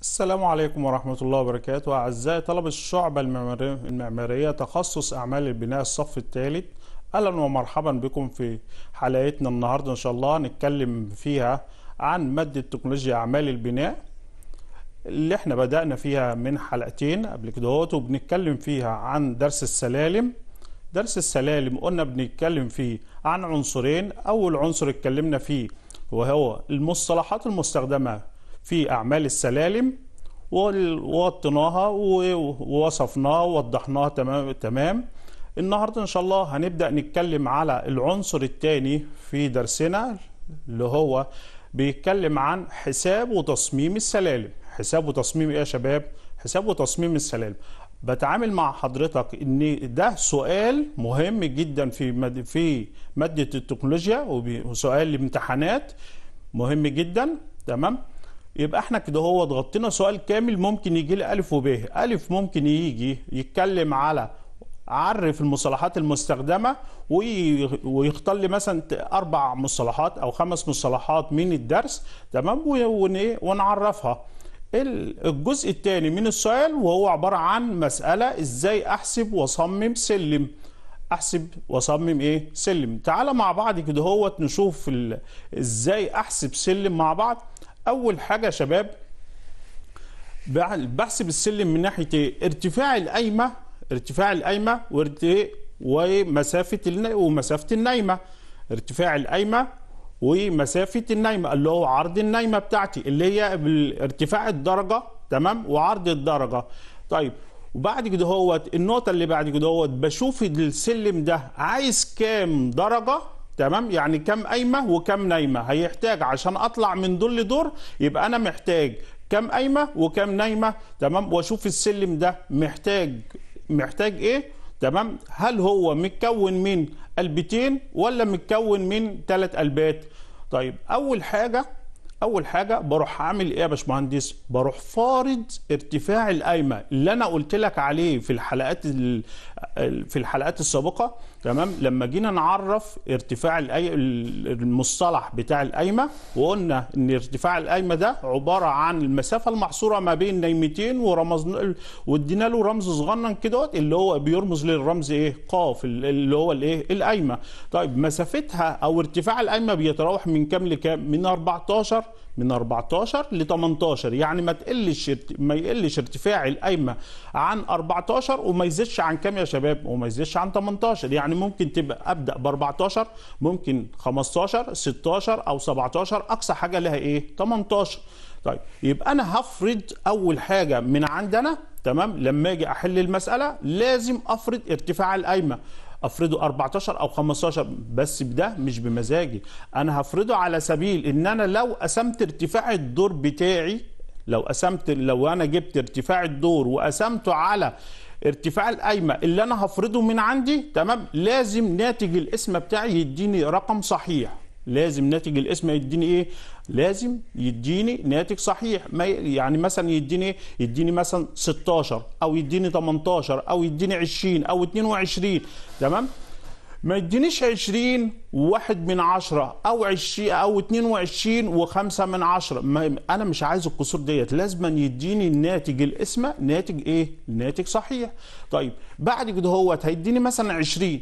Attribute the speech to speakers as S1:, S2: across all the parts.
S1: السلام عليكم ورحمة الله وبركاته أعزائي طلبة الشعبة المعمارية تخصص أعمال البناء الصف الثالث أهلا ومرحبا بكم في حلقتنا النهاردة إن شاء الله نتكلم فيها عن مادة تكنولوجيا أعمال البناء اللي احنا بدأنا فيها من حلقتين قبل كده وبنتكلم فيها عن درس السلالم درس السلالم قلنا بنتكلم فيه عن عنصرين أول عنصر اتكلمنا فيه وهو المصطلحات المستخدمة في أعمال السلالم ووطيناها ووصفناها ووضحناها تمام تمام النهارده ان شاء الله هنبدا نتكلم على العنصر الثاني في درسنا اللي هو بيتكلم عن حساب وتصميم السلالم حساب وتصميم ايه يا شباب حساب وتصميم السلالم بتعامل مع حضرتك ان ده سؤال مهم جدا في مد... في ماده التكنولوجيا وسؤال الامتحانات مهم جدا تمام يبقى احنا كده هو ضغطنا سؤال كامل ممكن يجي لي الف وب الف ممكن يجي يتكلم على عرف المصطلحات المستخدمه ويختار لي مثلا اربع مصطلحات او خمس مصطلحات من الدرس تمام ونعرفها الجزء الثاني من السؤال وهو عباره عن مساله ازاي احسب واصمم سلم احسب واصمم ايه سلم تعال مع بعض كده هو نشوف ازاي احسب سلم مع بعض اول حاجه يا شباب بحسب السلم من ناحيه ايه ارتفاع القايمه ارتفاع القايمه ومسافه ومسافه النايمه ارتفاع القايمه ومسافه النايمه اللي هو عرض النايمه بتاعتي اللي هي ارتفاع الدرجه تمام وعرض الدرجه طيب وبعد كده هوت النقطه اللي بعد كده هوت بشوف السلم ده عايز كام درجه تمام يعني كم قايمه وكم نايمه هيحتاج عشان اطلع من دور لدور يبقى انا محتاج كم قايمه وكم نايمه تمام واشوف السلم ده محتاج محتاج ايه تمام هل هو متكون من قلبتين ولا متكون من ثلاث قلبات طيب اول حاجه اول حاجه بروح اعمل ايه يا باشمهندس بروح فارض ارتفاع القايمه اللي انا قلت لك عليه في الحلقات في الحلقات السابقه تمام لما جينا نعرف ارتفاع الأي... المصطلح بتاع القايمه وقلنا ان ارتفاع القايمه ده عباره عن المسافه المحصوره ما بين نايمتين ورمزنا وادينا له رمز صغنن كده اللي هو بيرمز للرمز ايه قاف اللي هو الايه القايمه طيب مسافتها او ارتفاع القايمه بيتراوح من كام لكام من 14 من 14 ل 18 يعني ما تقلش ما يقلش ارتفاع القايمه عن 14 وما يزيدش عن كام يا شباب وما يزيدش عن 18 يعني ممكن تبقى ابدا ب 14 ممكن 15 16 او 17 اقصى حاجه لها ايه 18 طيب يبقى انا هفرض اول حاجه من عندنا تمام لما اجي احل المساله لازم افرض ارتفاع القايمه افرضه 14 او 15 بس ده مش بمزاجي انا هفرضه على سبيل ان انا لو قسمت ارتفاع الدور بتاعي لو قسمت لو انا جبت ارتفاع الدور وقسمته على ارتفاع القايمه اللي انا هفرضه من عندي تمام لازم ناتج القسمه بتاعي يديني رقم صحيح لازم ناتج القسمه يديني ايه لازم يديني ناتج صحيح ما يعني مثلا يديني يديني مثلا 16 او يديني 18 او يديني 20 او 22 تمام ما يدينيش 20 و1 من 10 او 20 او 22 و5 من 10 ما انا مش عايز القصور ديت لازما يديني الناتج القسمه ناتج ايه ناتج صحيح طيب بعد كده هوت هيديني مثلا 20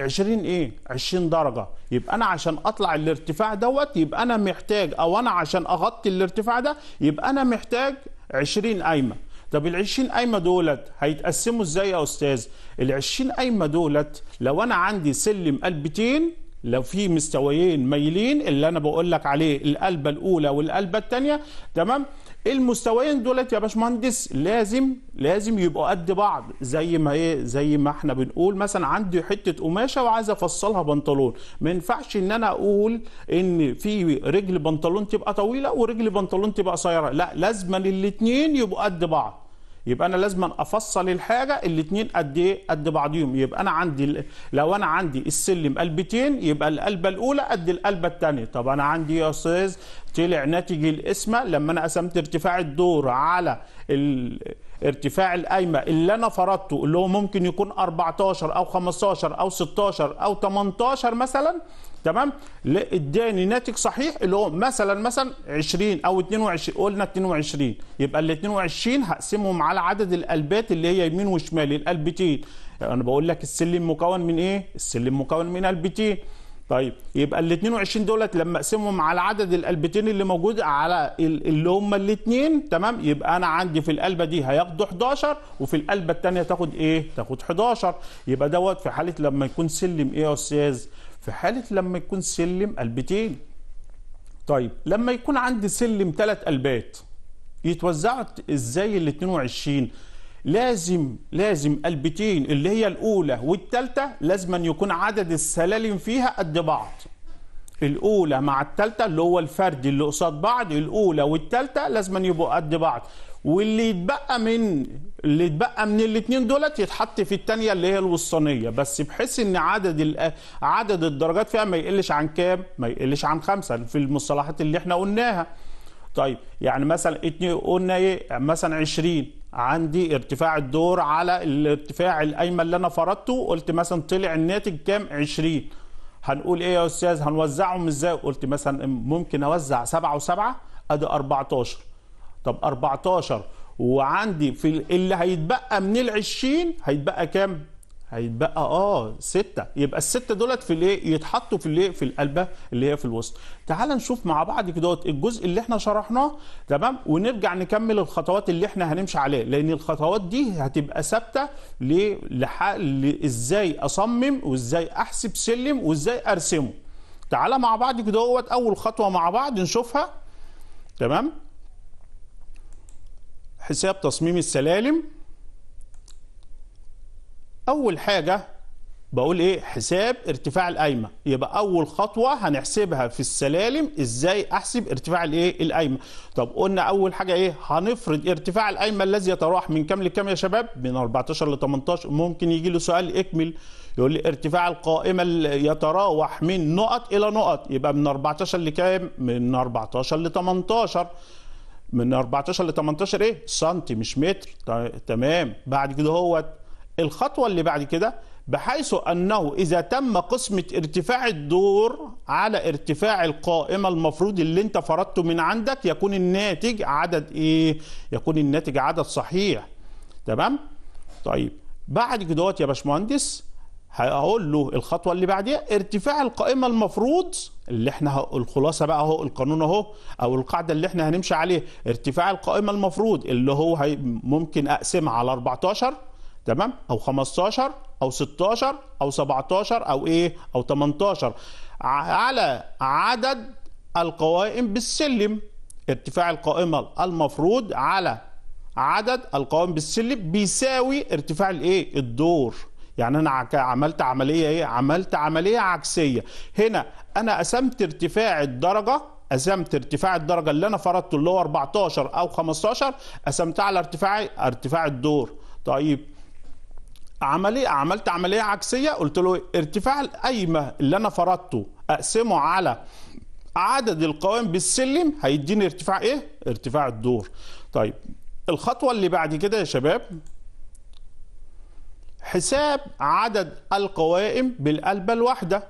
S1: 20 ايه 20 درجه يبقى انا عشان اطلع الارتفاع دوت يبقى انا محتاج او انا عشان اغطي الارتفاع ده يبقى انا محتاج 20 قايمه طب ال 20 قايمه دولت هيتقسموا ازاي يا استاذ ال 20 قايمه دولت لو انا عندي سلم قلبتين لو في مستويين مايلين اللي انا بقول لك عليه القلبه الاولى والقلبه الثانيه تمام المستويين دولت يا باشمهندس لازم لازم يبقوا قد بعض زي ما ايه زي ما احنا بنقول مثلا عندي حته قماشه وعايز افصلها بنطلون ما ينفعش ان انا اقول ان في رجل بنطلون تبقى طويله ورجل بنطلون تبقى قصيره لا لازما الاثنين يبقوا قد بعض يبقى انا لازم افصل الحاجه الاثنين قد ايه قد بعضيهم يبقى انا عندي لو انا عندي السلم قلبتين يبقى القلبه الاولى قد القلبه الثانيه طب انا عندي يا استاذ طلع ناتج القسمه لما انا قسمت ارتفاع الدور على ال... ارتفاع القايمه اللي انا فرضته اللي هو ممكن يكون 14 او 15 او 16 او 18 مثلا تمام اداني ناتج صحيح اللي هو مثلا مثلا 20 او 22 قلنا 22 يبقى ال 22 هقسمهم على عدد القلبات اللي هي يمين وشمال القلبتين يعني انا بقول لك السلم مكون من ايه السلم مكون من قلبتين طيب يبقى ال 22 دولت لما اقسمهم على عدد القلبتين اللي موجود على اللي هم الاثنين تمام يبقى انا عندي في القلبه دي هياخدوا 11 وفي القلبه الثانيه تاخد ايه؟ تاخد 11 يبقى دوت في حاله لما يكون سلم ايه يا استاذ؟ في حالة لما يكون سلم قلبتين طيب لما يكون عندي سلم ثلاث قلبات يتوزعوا ازاي ال 22 لازم لازم قلبتين اللي هي الاولى والثالثه لازم أن يكون عدد السلالم فيها قد بعض الاولى مع الثالثه اللي هو الفرد اللي قصاد بعض الاولى والثالثه لازم أن يبقوا قد بعض واللي يتبقى من اللي يتبقى من الاثنين دولت يتحط في الثانيه اللي هي الوسطانيه بس بحيث ان عدد عدد الدرجات فيها ما يقلش عن كام ما يقلش عن خمسة في المصطلحات اللي احنا قلناها طيب يعني مثلا قلنا ايه مثلا 20 عندي ارتفاع الدور على الارتفاع الايمن اللي انا فرضته قلت مثلا طلع الناتج كام 20 هنقول ايه يا استاذ هنوزعهم ازاي قلت مثلا ممكن اوزع 7 و7 ادي 14 طب 14 وعندي في اللي هيتبقى من ال 20 هيتبقى كام؟ هيتبقى اه ستة يبقى الستة دولت في الايه يتحطوا في الايه في القلبة اللي هي في الوسط تعال نشوف مع بعض كده الجزء اللي احنا شرحناه تمام ونرجع نكمل الخطوات اللي احنا هنمشي عليها لان الخطوات دي هتبقى ثابتة ليه ازاي اصمم وازاي احسب سلم وازاي ارسمه تعال مع بعض كده اول خطوة مع بعض نشوفها تمام حساب تصميم السلالم اول حاجه بقول ايه حساب ارتفاع القايمه يبقى اول خطوه هنحسبها في السلالم ازاي احسب ارتفاع الايه القايمه طب قلنا اول حاجه ايه هنفرض ارتفاع القايمه الذي يتراوح من كام لكام يا شباب من 14 ل 18 ممكن يجي له سؤال اكمل يقول لي ارتفاع القائمه يتراوح من نقط الى نقط يبقى من 14 لكام من 14 ل 18 من 14 ل 18 ايه سنتي مش متر تمام بعد كده هو الخطوه اللي بعد كده بحيث انه اذا تم قسمه ارتفاع الدور على ارتفاع القائمه المفروض اللي انت فرضته من عندك يكون الناتج عدد ايه يكون الناتج عدد صحيح تمام طيب بعد كده يا باشمهندس هقول له الخطوه اللي بعديها ارتفاع القائمه المفروض اللي احنا الخلاصه بقى اهو القانون اهو او القاعده اللي احنا هنمشي عليه ارتفاع القائمه المفروض اللي هو هي ممكن اقسمها على 14 تمام او 15 او 16 او 17 او ايه او 18 على عدد القوائم بالسلم ارتفاع القائمه المفروض على عدد القوائم بالسلم بيساوي ارتفاع الايه الدور يعني انا عملت عمليه ايه عملت عمليه عكسيه هنا انا قسمت ارتفاع الدرجه قسمت ارتفاع الدرجه اللي انا فرضته اللي هو 14 او 15 قسمتها على ارتفاع ارتفاع الدور طيب عملية عملت عملية عكسية قلت له ارتفاع القايمة اللي أنا فرضته أقسمه على عدد القوائم بالسلم هيديني ارتفاع إيه؟ ارتفاع الدور. طيب الخطوة اللي بعد كده يا شباب حساب عدد القوائم بالقلبة الواحدة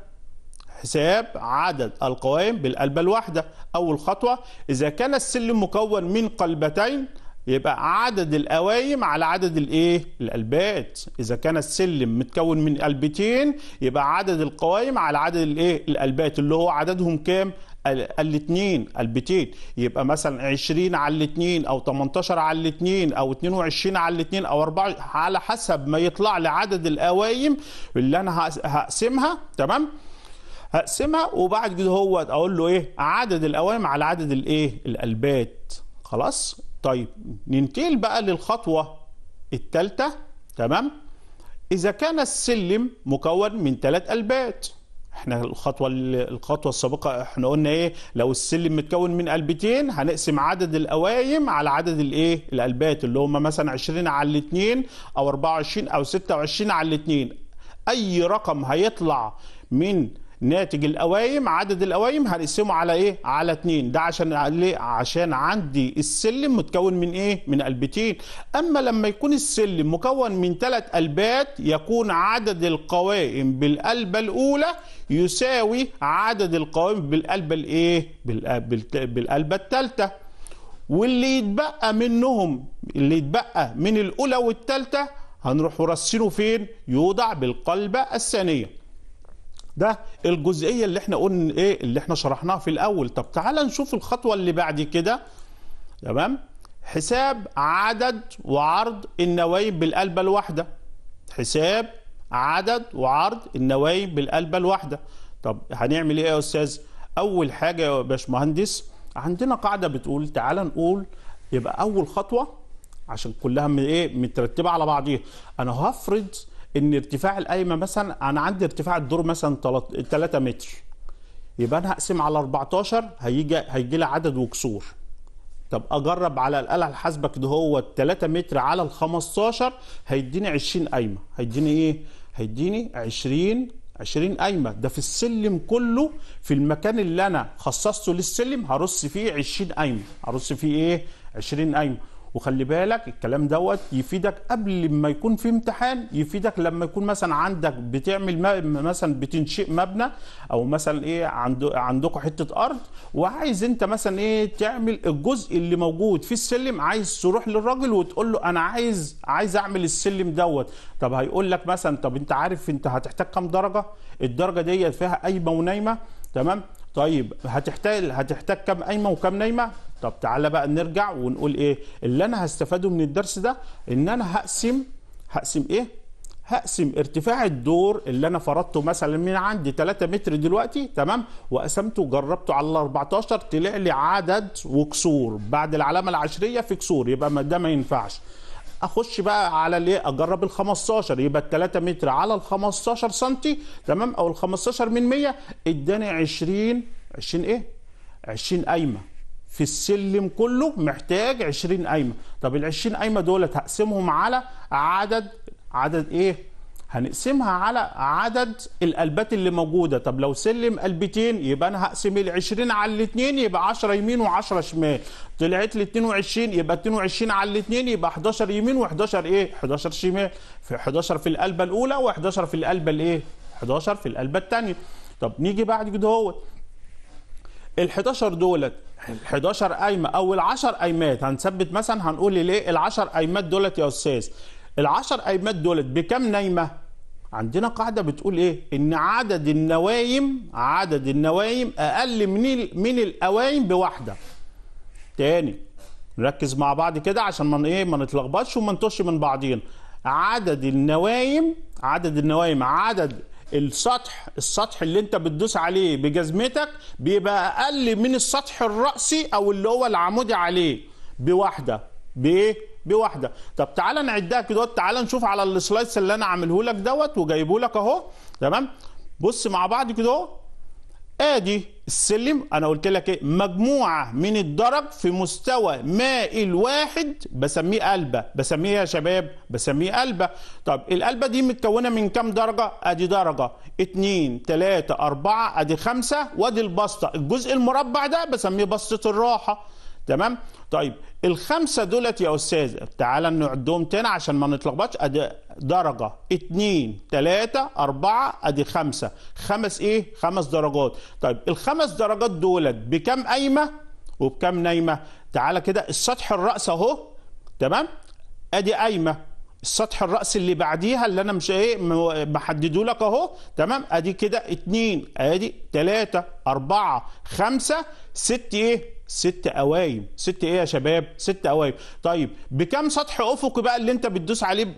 S1: حساب عدد القوائم بالقلبة الواحدة أول خطوة إذا كان السلم مكون من قلبتين يبقى عدد القوايم على عدد الايه القلبات اذا كان السلم متكون من قلبتين يبقى عدد القوايم على عدد الايه القلبات اللي هو عددهم كام الاثنين البتين يبقى مثلا 20 على الاثنين او 18 على الاثنين او 22 على الاثنين او 4 على حسب ما يطلع لي عدد القوايم اللي انا هقسمها تمام هقسمها وبعد كده هو اقول له ايه عدد القوائم على عدد الايه القلبات خلاص طيب ننتقل بقى للخطوه الثالثه تمام اذا كان السلم مكون من ثلاث قلبات احنا الخطوه الخطوه السابقه احنا قلنا ايه لو السلم متكون من قلبتين هنقسم عدد القوايم على عدد الايه القلبات اللي هم مثلا 20 على 2 او 24 او 26 على 2 اي رقم هيطلع من ناتج القوايم عدد القوايم هنقسمه على ايه على اتنين ده عشان ليه عشان عندي السلم متكون من ايه من قلبتين اما لما يكون السلم مكون من ثلاث قلبات يكون عدد القوائم بالقلبه الاولى يساوي عدد القوائم بالقلبه الايه بالقلبه الثالثه واللي يتبقى منهم اللي يتبقى من الاولى والثالثه هنروح رصينه فين يوضع بالقلبه الثانيه ده الجزئيه اللي احنا قلنا ايه اللي احنا شرحناها في الاول طب تعالى نشوف الخطوه اللي بعد كده تمام حساب عدد وعرض النوايب بالقلبه الواحده حساب عدد وعرض النوايب بالقلبه الواحده طب هنعمل ايه يا استاذ اول حاجه يا باشمهندس عندنا قاعده بتقول تعالى نقول يبقى اول خطوه عشان كلها من ايه مترتبه على بعضيها انا هفرض ان ارتفاع القايمه مثلا انا عندي ارتفاع الدور مثلا 3 متر يبقى انا هقسم على 14 هيجي هيجي لي عدد وكسور طب اجرب على الاله الحاسبه كده هو 3 متر على ال 15 هيديني 20 قايمه هيديني ايه هيديني 20 20 قايمه ده في السلم كله في المكان اللي انا خصصته للسلم هرص فيه 20 قايمه هرص فيه ايه 20 قايمه وخلي بالك الكلام دوت يفيدك قبل ما يكون في امتحان يفيدك لما يكون مثلا عندك بتعمل مثلا بتنشئ مبنى او مثلا ايه عندكم حته ارض وعايز انت مثلا ايه تعمل الجزء اللي موجود في السلم عايز تروح للراجل وتقول له انا عايز عايز اعمل السلم دوت طب هيقول لك مثلا طب انت عارف انت هتحتاج كام درجه الدرجه ديت فيها قايمه ونايمه تمام طيب هتحتاج هتحتاج كام قايمه وكام نايمه طب تعالى بقى نرجع ونقول ايه اللي انا هستفاده من الدرس ده ان انا هقسم هقسم ايه هقسم ارتفاع الدور اللي انا فرضته مثلا من عندي 3 متر دلوقتي تمام وقسمته وجربته على 14 طلع لي عدد وكسور بعد العلامه العشريه في كسور يبقى ده ما ينفعش اخش بقى على الايه اجرب ال 15 يبقى ال 3 متر على ال 15 سم تمام او ال 15 من 100 اداني 20 20 ايه 20 قايمه في السلم كله محتاج 20 قايمه طب ال 20 قايمه دولت هقسمهم على عدد عدد ايه هنقسمها على عدد القلبات اللي موجوده طب لو سلم قلبتين يبقى انا هقسم ال 20 على الاثنين يبقى 10 يمين و10 شمال طلعت لي 22 يبقى 22 على الاثنين يبقى 11 يمين و11 ايه 11 شمال في 11 في القلبه الاولى و11 في القلبه الايه 11 في القلبه الثانيه طب نيجي بعد كده هو ال 11 دولت 11 قايمه او ال10 قايمات هنثبت مثلا هنقول ليه ال10 قايمات دولت يا استاذ ال10 قايمات دولت بكام نايمه عندنا قاعده بتقول ايه ان عدد النوايم عدد النوايم اقل من من الاوايم بواحده تاني نركز مع بعض كده عشان ما ايه ما نتلخبطش وما نتوش من بعضين عدد النوايم عدد النوايم عدد السطح السطح اللي انت بتدوس عليه بجزمتك بيبقى اقل من السطح الرأسي او اللي هو العمودي عليه بواحده بايه بواحده طب تعالى نعدها كده تعالى نشوف على السلايس اللي انا عامله لك دوت وجايبه لك اهو تمام بص مع بعض كده ادي السلم انا قلت لك ايه مجموعه من الدرج في مستوى مائل واحد بسميه قلبه بسميه يا شباب بسميه قلبه طب القلبه دي متكونه من كام درجه ادي درجه 2 3 4 ادي 5 وادي البسطه الجزء المربع ده بسميه بسطه الراحه تمام طيب الخمسه دولت يا استاذ تعالى نعدهم تاني عشان ما نتلخبطش ادي درجه اتنين تلاته اربعه ادي خمسه خمس ايه خمس درجات طيب الخمس درجات دولت بكم قايمه وبكم نايمه تعالى كده السطح الراس اهو تمام ادي قايمه السطح الراس اللي بعديها اللي انا مش ايه محدده لك اهو تمام ادي كده اتنين ادي تلاته اربعه خمسه ست ايه ست قوايم ست ايه يا شباب ست قوايم طيب بكم سطح افقي بقى اللي انت بتدوس عليه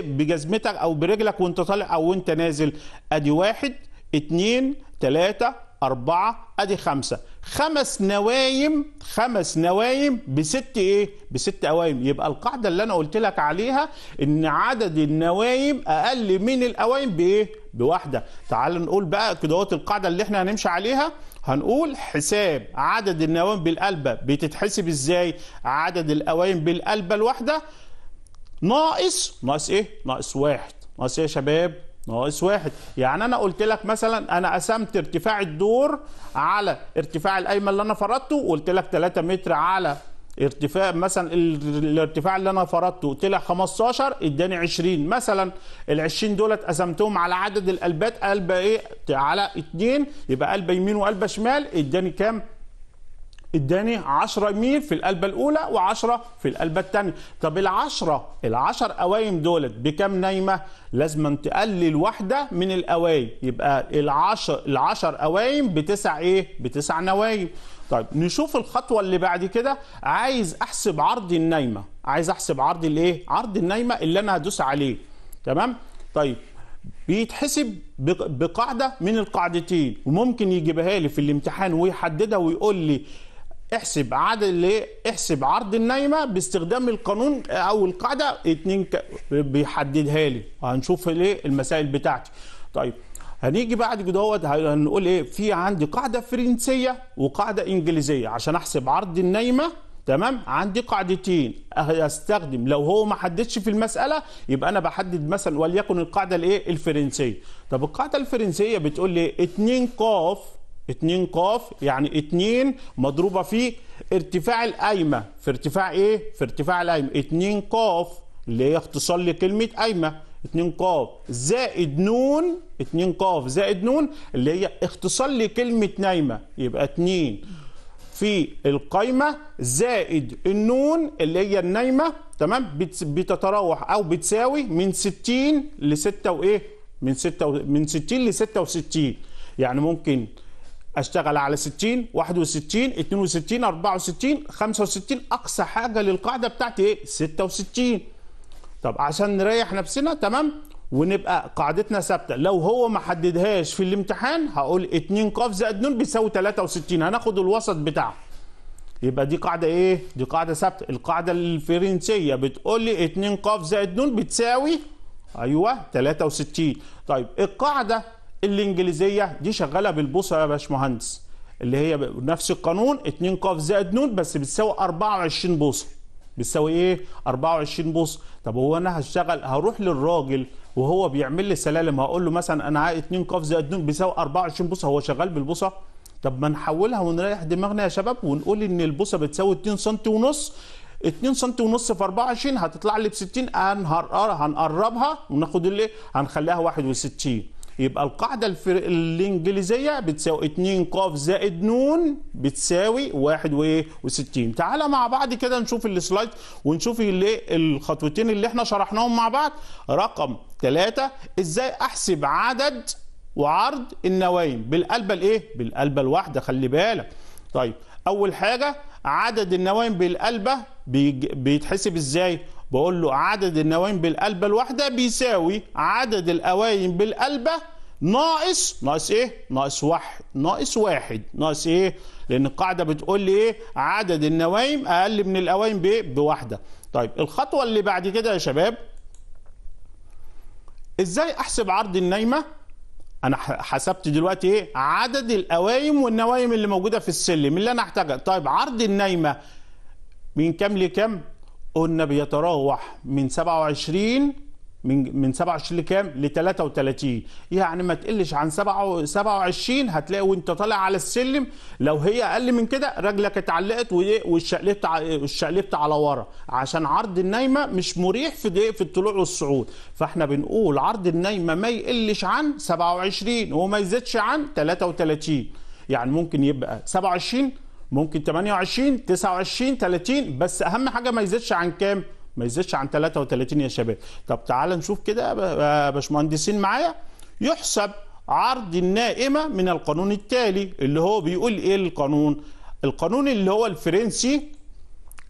S1: بجزمتك او برجلك وانت طالع او وانت نازل ادي واحد اتنين تلاتة أربعة أدي خمسة خمس نوايم خمس نوايم بست إيه؟ بست قوايم يبقى القاعدة اللي أنا قلت لك عليها إن عدد النوايم أقل من القوايم بإيه؟ بواحدة تعال نقول بقى كدهوت القاعدة اللي إحنا هنمشي عليها هنقول حساب عدد النوام بالقلبة بتتحسب ازاي عدد القوائم بالقلبة الواحدة ناقص ناقص ايه ناقص واحد ناقص ايه يا شباب ناقص واحد يعني انا قلت لك مثلا انا قسمت ارتفاع الدور على ارتفاع القايمه اللي انا فرضته وقلت لك 3 متر على ارتفاع مثلا الارتفاع اللي انا فرضته طلع 15 اداني 20 مثلا ال 20 دولت قسمتهم على عدد القلبات قلب ايه على 2 يبقى قلبه يمين وقلبه شمال اداني كام؟ اداني 10 يمين في القلبه الاولى و10 في القلبه الثانيه طب ال10 ال10 قوايم دولت بكام نايمه لازم تقلل واحده من القوايم يبقى ال10 ال10 قوايم بتسع ايه بتسع نوايم طيب نشوف الخطوه اللي بعد كده عايز احسب عرض النايمه عايز احسب عرض الايه عرض النايمه اللي انا هدوس عليه تمام طيب بيتحسب بقاعده من القاعدتين وممكن يجيبها لي في الامتحان ويحددها ويقول لي احسب عدد الايه احسب عرض النايمه باستخدام القانون او القاعده اتنين ك... بيحددها لي وهنشوف الايه المسائل بتاعتي طيب هنيجي بعد دوت هنقول ايه في عندي قاعده فرنسيه وقاعده انجليزيه عشان احسب عرض النايمه تمام عندي قاعدتين أه، استخدم لو هو ما حددش في المساله يبقى انا بحدد مثلا وليكن القاعده الايه الفرنسيه طب القاعده الفرنسيه بتقول لي 2 ق 2 ق يعني 2 مضروبه في ارتفاع القايمه في ارتفاع ايه في ارتفاع القايمه 2 ق اللي هي اختصار لكلمه قايمه 2 ق زائد نون 2 ق زائد ن اللي هي اختصار لكلمه نايمه يبقى 2 في القايمه زائد النون اللي هي النايمه تمام بتتراوح او بتساوي من 60 ل 6 وايه من 6 من 60 ل 66 يعني ممكن اشتغل على 60 61 62 64 65 اقصى حاجه للقاعده بتاعتي ايه 66 طب عشان نريح نفسنا تمام ونبقى قاعدتنا ثابته لو هو ما حددهاش في الامتحان هقول 2 ق زائد ن بيساوي 63 هناخد الوسط بتاعها يبقى دي قاعده ايه دي قاعده ثابته القاعده الفرنسيه بتقول لي 2 ق زائد ن بتساوي ايوه 63 طيب القاعده الانجليزيه دي شغاله بالبوصه يا باشمهندس اللي هي نفس القانون 2 ق زائد ن بس بتساوي 24 بوصه بتساوي ايه 24 بوصه طب هو انا هشتغل هروح للراجل وهو بيعمل لي سلالم هقول له مثلا انا عايز 2 قاف زائد 2 بيساوي 24 بوصه هو شغال بالبوصه طب ما نحولها ونريح دماغنا يا شباب ونقول ان البوصه بتساوي 2 سم ونص 2 سم ونص في 24 هتطلع لي ب 60 آه، هنقربها وناخد اللي هنخليها 61 يبقى القاعدة الفر... الإنجليزية بتساوي 2 ق زائد ن بتساوي 61 تعالى مع بعض كده نشوف السلايد ونشوف اللي الخطوتين اللي احنا شرحناهم مع بعض رقم 3 ازاي احسب عدد وعرض النواين بالقلبة الايه؟ بالقلبة الواحدة خلي بالك طيب أول حاجة عدد النواين بالقلبة بيتحسب ازاي؟ بقول له عدد النواين بالقلبه الواحده بيساوي عدد الاواين بالقلبه ناقص ناقص ايه ناقص واحد ناقص واحد ناقص ايه لان القاعده بتقول لي ايه عدد النوايم اقل من الاوايم بايه بواحده طيب الخطوه اللي بعد كده يا شباب ازاي احسب عرض النايمه انا حسبت دلوقتي ايه عدد الاوايم والنوايم اللي موجوده في السلم اللي انا احتاجها طيب عرض النايمه من كام لكام قلنا بيتراوح من 27 من من 27 لكام؟ ل 33 إيه يعني ما تقلش عن 27 هتلاقي وانت طالع على السلم لو هي اقل من كده رجلك اتعلقت إيه؟ واتشقلبت اتشقلبت على ورا عشان عرض النايمه مش مريح في إيه؟ في الطلوع والصعود فاحنا بنقول عرض النايمه ما يقلش عن 27 وما يزيدش عن 33 يعني ممكن يبقى 27 ممكن 28 29 30 بس اهم حاجه ما يزيدش عن كام ما يزيدش عن 33 يا شباب طب تعال نشوف كده آه، باشمهندسين معايا يحسب عرض النائمه من القانون التالي اللي هو بيقول ايه القانون القانون اللي هو الفرنسي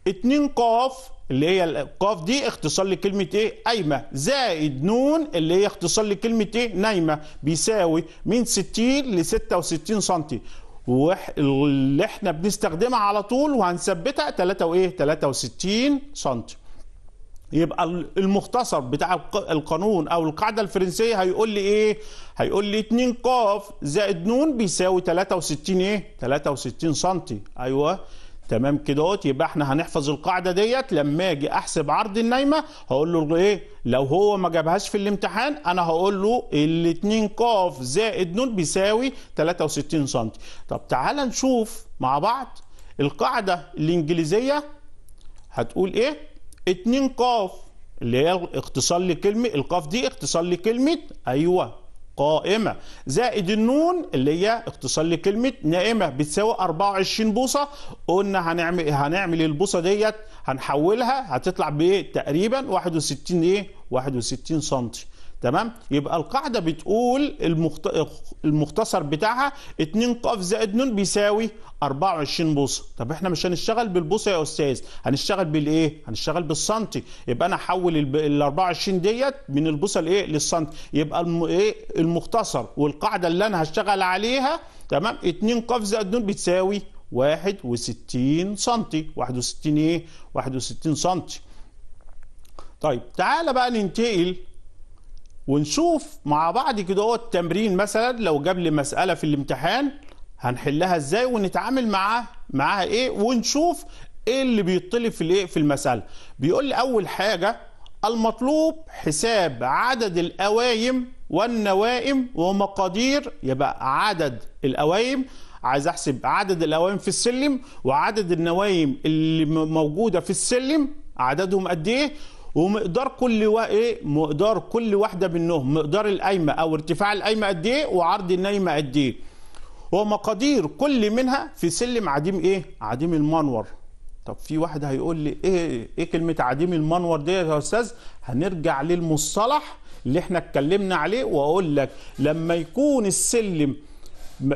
S1: 2 قاف اللي هي القاف دي اختصار لكلمة ايه؟ قايمة زائد نون اللي هي اختصار لكلمة ايه؟ نايمة بيساوي من 60 ل 66 سنتي واللي احنا بنستخدمها على طول وهنثبتها 3 وايه 63 سم يبقى المختصر بتاع القانون او القاعده الفرنسيه هيقول لي ايه هيقول لي 2 ق زائد ن بيساوي 63 ايه 63 سم ايوه تمام كده يبقى احنا هنحفظ القاعده ديت لما اجي احسب عرض النايمه هقول له ايه لو هو ما جابهاش في الامتحان انا هقول له ال 2 ق زائد ن بيساوي 63 سم طب تعالى نشوف مع بعض القاعده الانجليزيه هتقول ايه 2 ق اللي هي اختصار لكلمه القاف دي اختصار لكلمه ايوه قائمة زائد النون اللي هي اختصار لكلمة نائمة بتساوي 24 بوصة قلنا هنعمل هنعمل البوصة ديت هنحولها هتطلع بتقريبا 61 ايه 61 سنتي تمام يبقى القاعده بتقول المخت... المختصر بتاعها 2 ق زائد ن بيساوي 24 بوصه طب احنا مش هنشتغل بالبوصه يا استاذ هنشتغل بالايه هنشتغل بالسنتي يبقى انا احول ال 24 ديت من البوصه لايه للسنتي يبقى الم... ايه المختصر والقاعده اللي انا هشتغل عليها تمام 2 ق زائد ن بتساوي 61 سنتي 61 ايه 61 سنتي طيب تعالى بقى ننتقل ونشوف مع بعض كده هو التمرين مثلا لو جاب لي مساله في الامتحان هنحلها ازاي ونتعامل معاه معاها ايه ونشوف ايه اللي بيطلب في الايه في المساله بيقول لي اول حاجه المطلوب حساب عدد الاوايم والنوائم ومقادير يبقى عدد الاوايم عايز احسب عدد الاوائم في السلم وعدد النوايم اللي موجوده في السلم عددهم قد ايه ومقدار كل و... ايه مقدار كل واحده منهم مقدار القايمه او ارتفاع القايمه قد ايه وعرض النايمه قد ايه ومقادير كل منها في سلم عديم ايه عديم المنور طب في واحد هيقول لي ايه ايه كلمه عديم المنور دي يا استاذ هنرجع للمصطلح اللي احنا اتكلمنا عليه واقول لك لما يكون السلم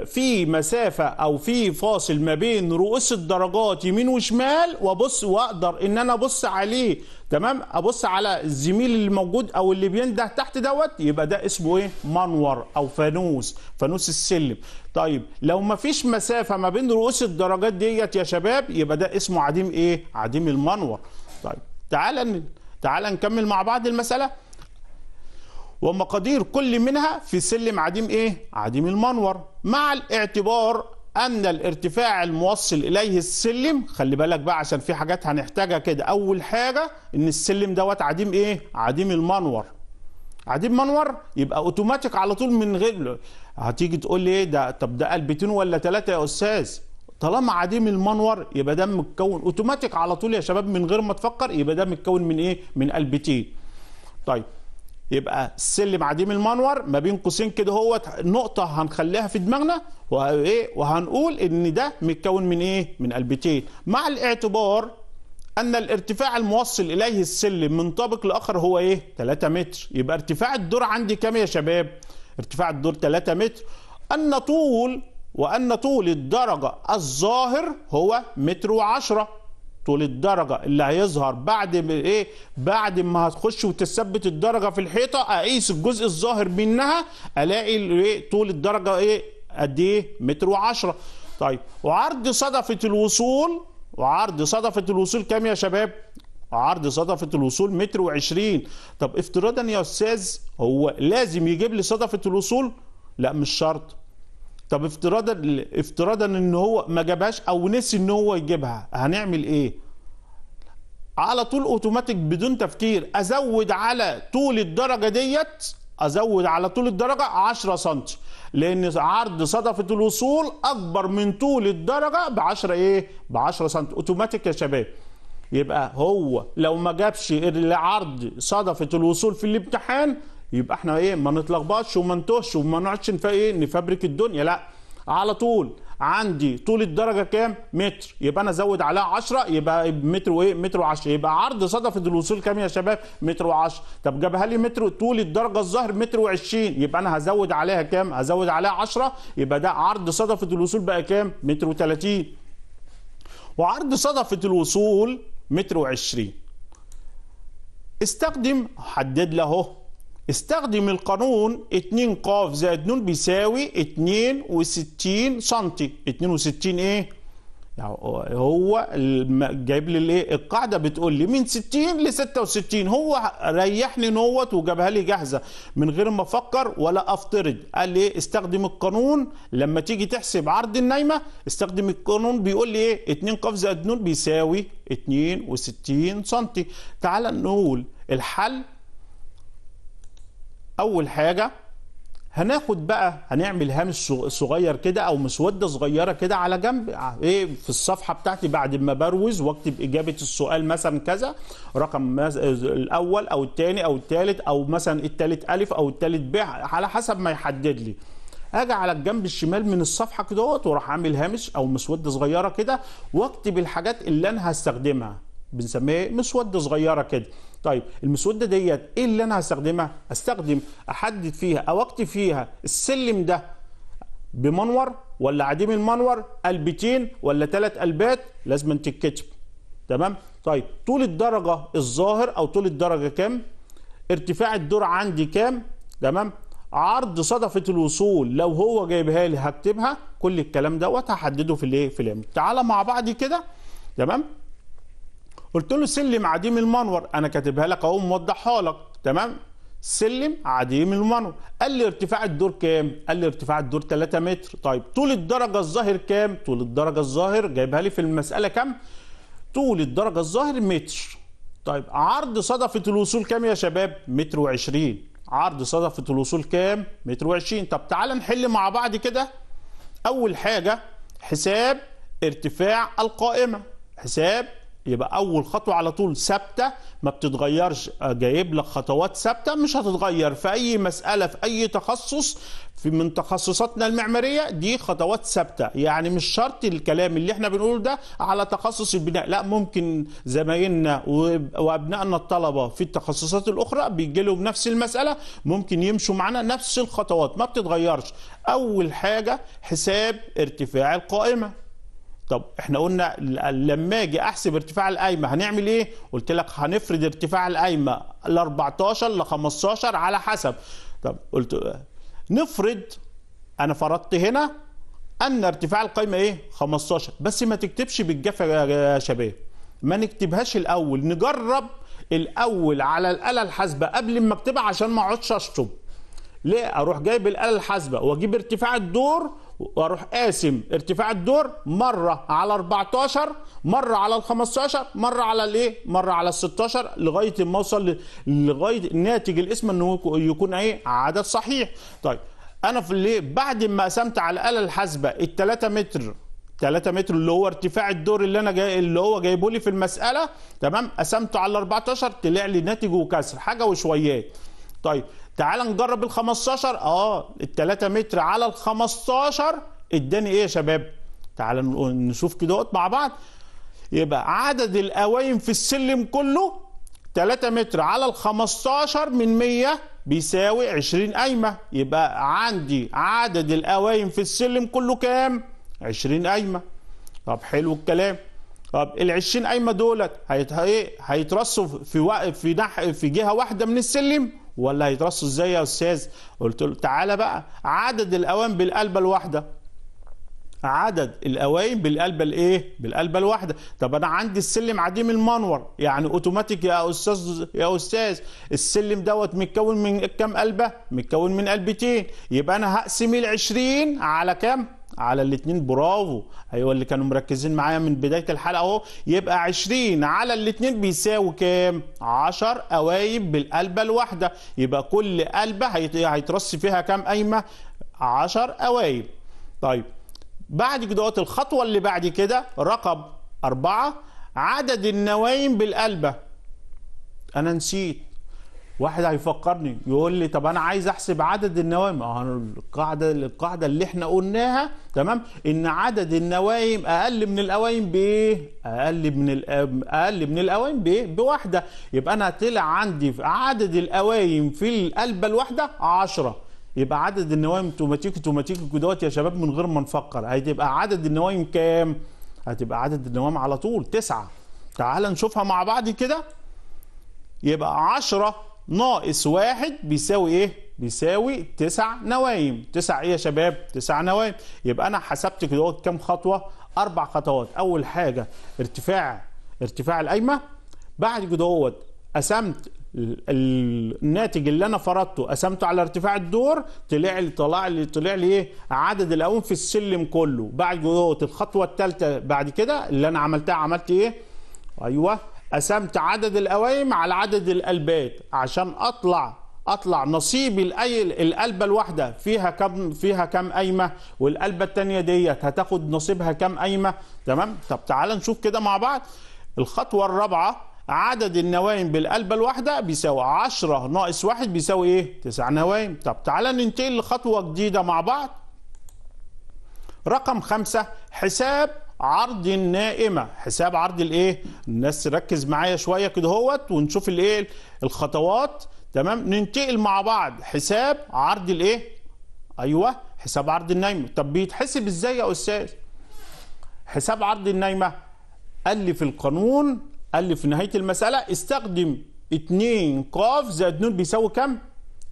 S1: في مسافه او في فاصل ما بين رؤوس الدرجات يمين وشمال وابص واقدر ان انا ابص عليه تمام ابص على الزميل اللي موجود او اللي بينده تحت دوت يبقى ده اسمه ايه منور او فانوس فانوس السلم طيب لو ما فيش مسافه ما بين رؤوس الدرجات ديت يا شباب يبقى ده اسمه عديم ايه عديم المنور طيب تعال تعال نكمل مع بعض المساله ومقادير كل منها في سلم عديم ايه عديم المنور مع الاعتبار ان الارتفاع الموصل اليه السلم خلي بالك بقى عشان في حاجات هنحتاجها كده اول حاجه ان السلم دوت عديم ايه عديم المنور عديم منور يبقى اوتوماتيك على طول من غير هتيجي تقول لي ايه ده طب ده قلبتين ولا ثلاثه يا استاذ طالما عديم المنور يبقى ده متكون اوتوماتيك على طول يا شباب من غير ما تفكر يبقى ده متكون من ايه من قلبتين طيب يبقى السلم عديم المنور ما بين قوسين كده هو نقطة هنخليها في دماغنا وإيه وهنقول إن ده متكون من إيه؟ من قلبتين مع الاعتبار أن الارتفاع الموصل إليه السلم من طابق لآخر هو إيه؟ 3 متر يبقى ارتفاع الدور عندي كام يا شباب؟ ارتفاع الدور 3 متر أن طول وأن طول الدرجة الظاهر هو متر وعشرة طول الدرجة اللي هيظهر بعد ايه بعد ما هتخش وتثبت الدرجه في الحيطه اقيس الجزء الظاهر منها الاقي ايه طول الدرجه ايه قد ايه متر وعشرة طيب وعرض صدفه الوصول وعرض صدفه الوصول كام يا شباب عرض صدفة الوصول متر وعشرين طب افتراضا يا أستاذ هو لازم يجيب لي صدفة الوصول لا مش شرط طب افتراضا افتراضا ان هو ما جابهاش او نسي ان هو يجيبها هنعمل ايه على طول اوتوماتيك بدون تفكير ازود على طول الدرجه ديت ازود على طول الدرجه 10 سم لان عرض صدفه الوصول اكبر من طول الدرجه ب 10 ايه ب 10 سم اوتوماتيك يا شباب يبقى هو لو ما جابش العرض صدفه الوصول في الامتحان يبقى احنا ايه ما نتلخبطش وما نتوهش وما نقعدش ايه نفبرك الدنيا لا على طول عندي طول الدرجه كام متر يبقى انا ازود عليها 10 يبقى متر وايه متر و10 يبقى عرض صدفه الوصول كام يا شباب متر و10 طب جابها لي متر طول الدرجه الظهر متر و20 يبقى انا هزود عليها كام هزود عليها 10 يبقى ده عرض صدفه الوصول بقى كام متر و30 وعرض صدفه الوصول متر و20 استخدم حدد له استخدم القانون 2 ق زائد ن بيساوي 62 سم 62 ايه يعني هو جايب لي الايه القاعده بتقول لي من 60 ل 66 هو ريحني نوت وجابها لي جاهزه من غير ما افكر ولا افترض قال لي ايه؟ استخدم القانون لما تيجي تحسب عرض النايمه استخدم القانون بيقول لي ايه 2 ق زائد ن بيساوي 62 سم تعال نقول الحل اول حاجه هناخد بقى هنعمل هامش صغير كده او مسوده صغيره كده على جنب ايه في الصفحه بتاعتي بعد ما بروز واكتب اجابه السؤال مثلا كذا رقم الاول او الثاني او الثالث او مثلا الثالث الف او الثالث ب على حسب ما يحدد لي اجي على الجنب الشمال من الصفحه كده واروح اعمل هامش او مسوده صغيره كده واكتب الحاجات اللي انا هستخدمها بنسميها إيه؟ مسوده صغيره كده طيب المسوده ديت ايه اللي انا هستخدمها استخدم احدد فيها او اكتب فيها السلم ده بمنور ولا عديم المنور قلبتين ولا ثلاث قلبات لازم تتكتب تمام طيب طول الدرجه الظاهر او طول الدرجه كام ارتفاع الدور عندي كام تمام عرض صدفه الوصول لو هو جايبها لي هكتبها كل الكلام دوت هحدده في الايه في الامر تعالى مع بعض كده تمام قلت له سلم عديم المنور انا كاتبها لك اهو موضحها لك تمام سلم عديم المنور قال لي ارتفاع الدور كام قال لي ارتفاع الدور 3 متر طيب طول الدرجه الظاهر كام طول الدرجه الظاهر جايبها لي في المساله كام طول الدرجه الظاهر متر طيب عرض صدفه الوصول كام يا شباب متر وعشرين عرض صدفه الوصول كام متر وعشرين طب تعال نحل مع بعض كده اول حاجه حساب ارتفاع القائمه حساب يبقى اول خطوه على طول ثابته ما بتتغيرش آه، جايب لك خطوات ثابته مش هتتغير في اي مساله في اي تخصص في من تخصصاتنا المعماريه دي خطوات ثابته يعني مش شرط الكلام اللي احنا بنقوله ده على تخصص البناء لا ممكن زمايلنا وابنائنا الطلبه في التخصصات الاخرى بيجي لهم نفس المساله ممكن يمشوا معانا نفس الخطوات ما بتتغيرش اول حاجه حساب ارتفاع القائمه طب احنا قلنا لما اجي احسب ارتفاع القايمه هنعمل ايه؟ قلت لك هنفرض ارتفاع القايمه ل 14 ل 15 على حسب. طب قلت نفرض انا فرضت هنا ان ارتفاع القايمه ايه؟ 15 بس ما تكتبش بالجافه يا شباب. ما نكتبهاش الاول نجرب الاول على الاله الحاسبه قبل ما اكتبها عشان ما اقعدش اشطب. ليه؟ اروح جايب الاله الحاسبه واجيب ارتفاع الدور واروح قاسم ارتفاع الدور مره على 14 مره على ال 15 مره على الايه مره على ال 16 لغايه ما اوصل لغايه ناتج القسمه انه يكون ايه عدد صحيح طيب انا في الايه بعد ما قسمت على الاله الحاسبه ال 3 متر 3 متر اللي هو ارتفاع الدور اللي انا جاي اللي هو جايبه لي في المساله تمام قسمته على 14 طلع لي ناتج وكسر حاجه وشويات طيب تعال نجرب ال 15 اه ال 3 متر على ال 15 اداني ايه يا شباب تعال نشوف كده مع بعض يبقى عدد الاوائم في السلم كله 3 متر على ال 15 من 100 بيساوي 20 قايمه يبقى عندي عدد الاوائم في السلم كله كام 20 قايمه طب حلو الكلام طب ال 20 قايمه دولت هيت... إيه؟ هيترصوا في و... في نح... في جهه واحده من السلم ولا هيترصوا ازاي يا استاذ قلت له تعالى بقى عدد الاوان بالقلبه الواحده عدد الاوائم بالقلبه الايه بالقلبه الواحده طب انا عندي السلم عديم المنور يعني اوتوماتيك يا استاذ يا استاذ السلم دوت متكون من كام قلبه متكون من قلبتين يبقى انا هقسم ال 20 على كام على الاثنين برافو ايوه اللي كانوا مركزين معايا من بدايه الحلقه اهو يبقى 20 على الاثنين بيساوي كام 10 قوايب بالقلبه الواحده يبقى كل قلبه هيترص فيها كام قايمه 10 قوايب طيب بعد كده الخطوه اللي بعد كده رقم أربعة عدد النوايم بالقلبه انا نسيت واحد هيفكرني يقول لي طب انا عايز احسب عدد النوائم اه القاعده القاعده اللي احنا قلناها تمام ان عدد النوائم اقل من الاوائم بايه اقل من اقل من الاوائم بايه بواحده يبقى انا طلع عندي في عدد الاوائم في القلبه الواحده 10 يبقى عدد النوائم اوتوماتيك اوتوماتيك دوت يا شباب من غير ما نفكر هتبقى عدد النوائم كام هتبقى عدد النوائم على طول تسعة تعال نشوفها مع بعض كده يبقى 10 ناقص واحد بيساوي ايه؟ بيساوي تسع نوايم تسع ايه يا شباب؟ تسع نوايم يبقى انا حسبت كده كام خطوة؟ اربع خطوات اول حاجة ارتفاع ارتفاع القايمة بعد كده دوت قسمت الناتج اللي انا فرضته قسمته على ارتفاع الدور طلع لي طلع لي طلع لي ايه عدد الأوام في السلم كله بعد دوت الخطوه الثالثه بعد كده اللي انا عملتها عملت ايه ايوه قسمت عدد القوايم على عدد القلبات عشان اطلع اطلع نصيب الاي القلبه الواحده فيها كم فيها كم قايمه والقلبه الثانيه ديت هتاخد نصيبها كم قايمه تمام طب تعال نشوف كده مع بعض الخطوه الرابعه عدد النوايم بالقلبة الواحدة بيساوي 10 ناقص 1 بيساوي ايه؟ 9 نوايم، طب تعالى ننتقل لخطوة جديدة مع بعض. رقم 5 حساب عرض النائمه حساب عرض الايه الناس ركز معايا شويه كده هوت ونشوف الايه الخطوات تمام ننتقل مع بعض حساب عرض الايه ايوه حساب عرض النايمه طب بيتحسب ازاي يا استاذ حساب عرض النايمه قال لي في القانون قال لي في نهايه المساله استخدم 2 ق زائد ن بيساوي كام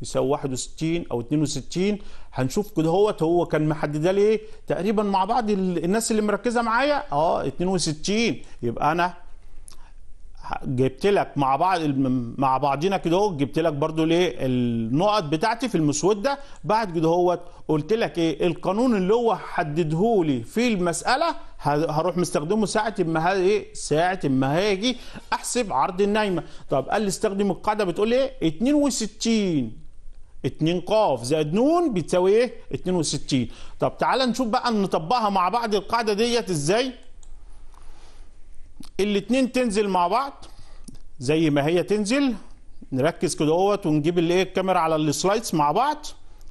S1: يساوي 61 او 62 هنشوف كده هوت هو كان محدده لي تقريبا مع بعض الناس اللي مركزه معايا اه 62 يبقى انا جبت لك مع بعض مع بعضينا كده اهو جبت لك برضو ليه النقط بتاعتي في المسوده بعد كده هو قلت لك ايه القانون اللي هو حدده لي في المساله هروح مستخدمه ساعه ما ايه ساعه ما هاجي احسب عرض النايمه طب قال لي استخدم القاعده بتقول ايه 62 2 ق زائد ن بتساوي ايه 62 طب تعالى نشوف بقى نطبقها مع بعض القاعده ديت ازاي الاثنين تنزل مع بعض زي ما هي تنزل نركز كده اهوت ونجيب الايه الكاميرا على السلايدز مع بعض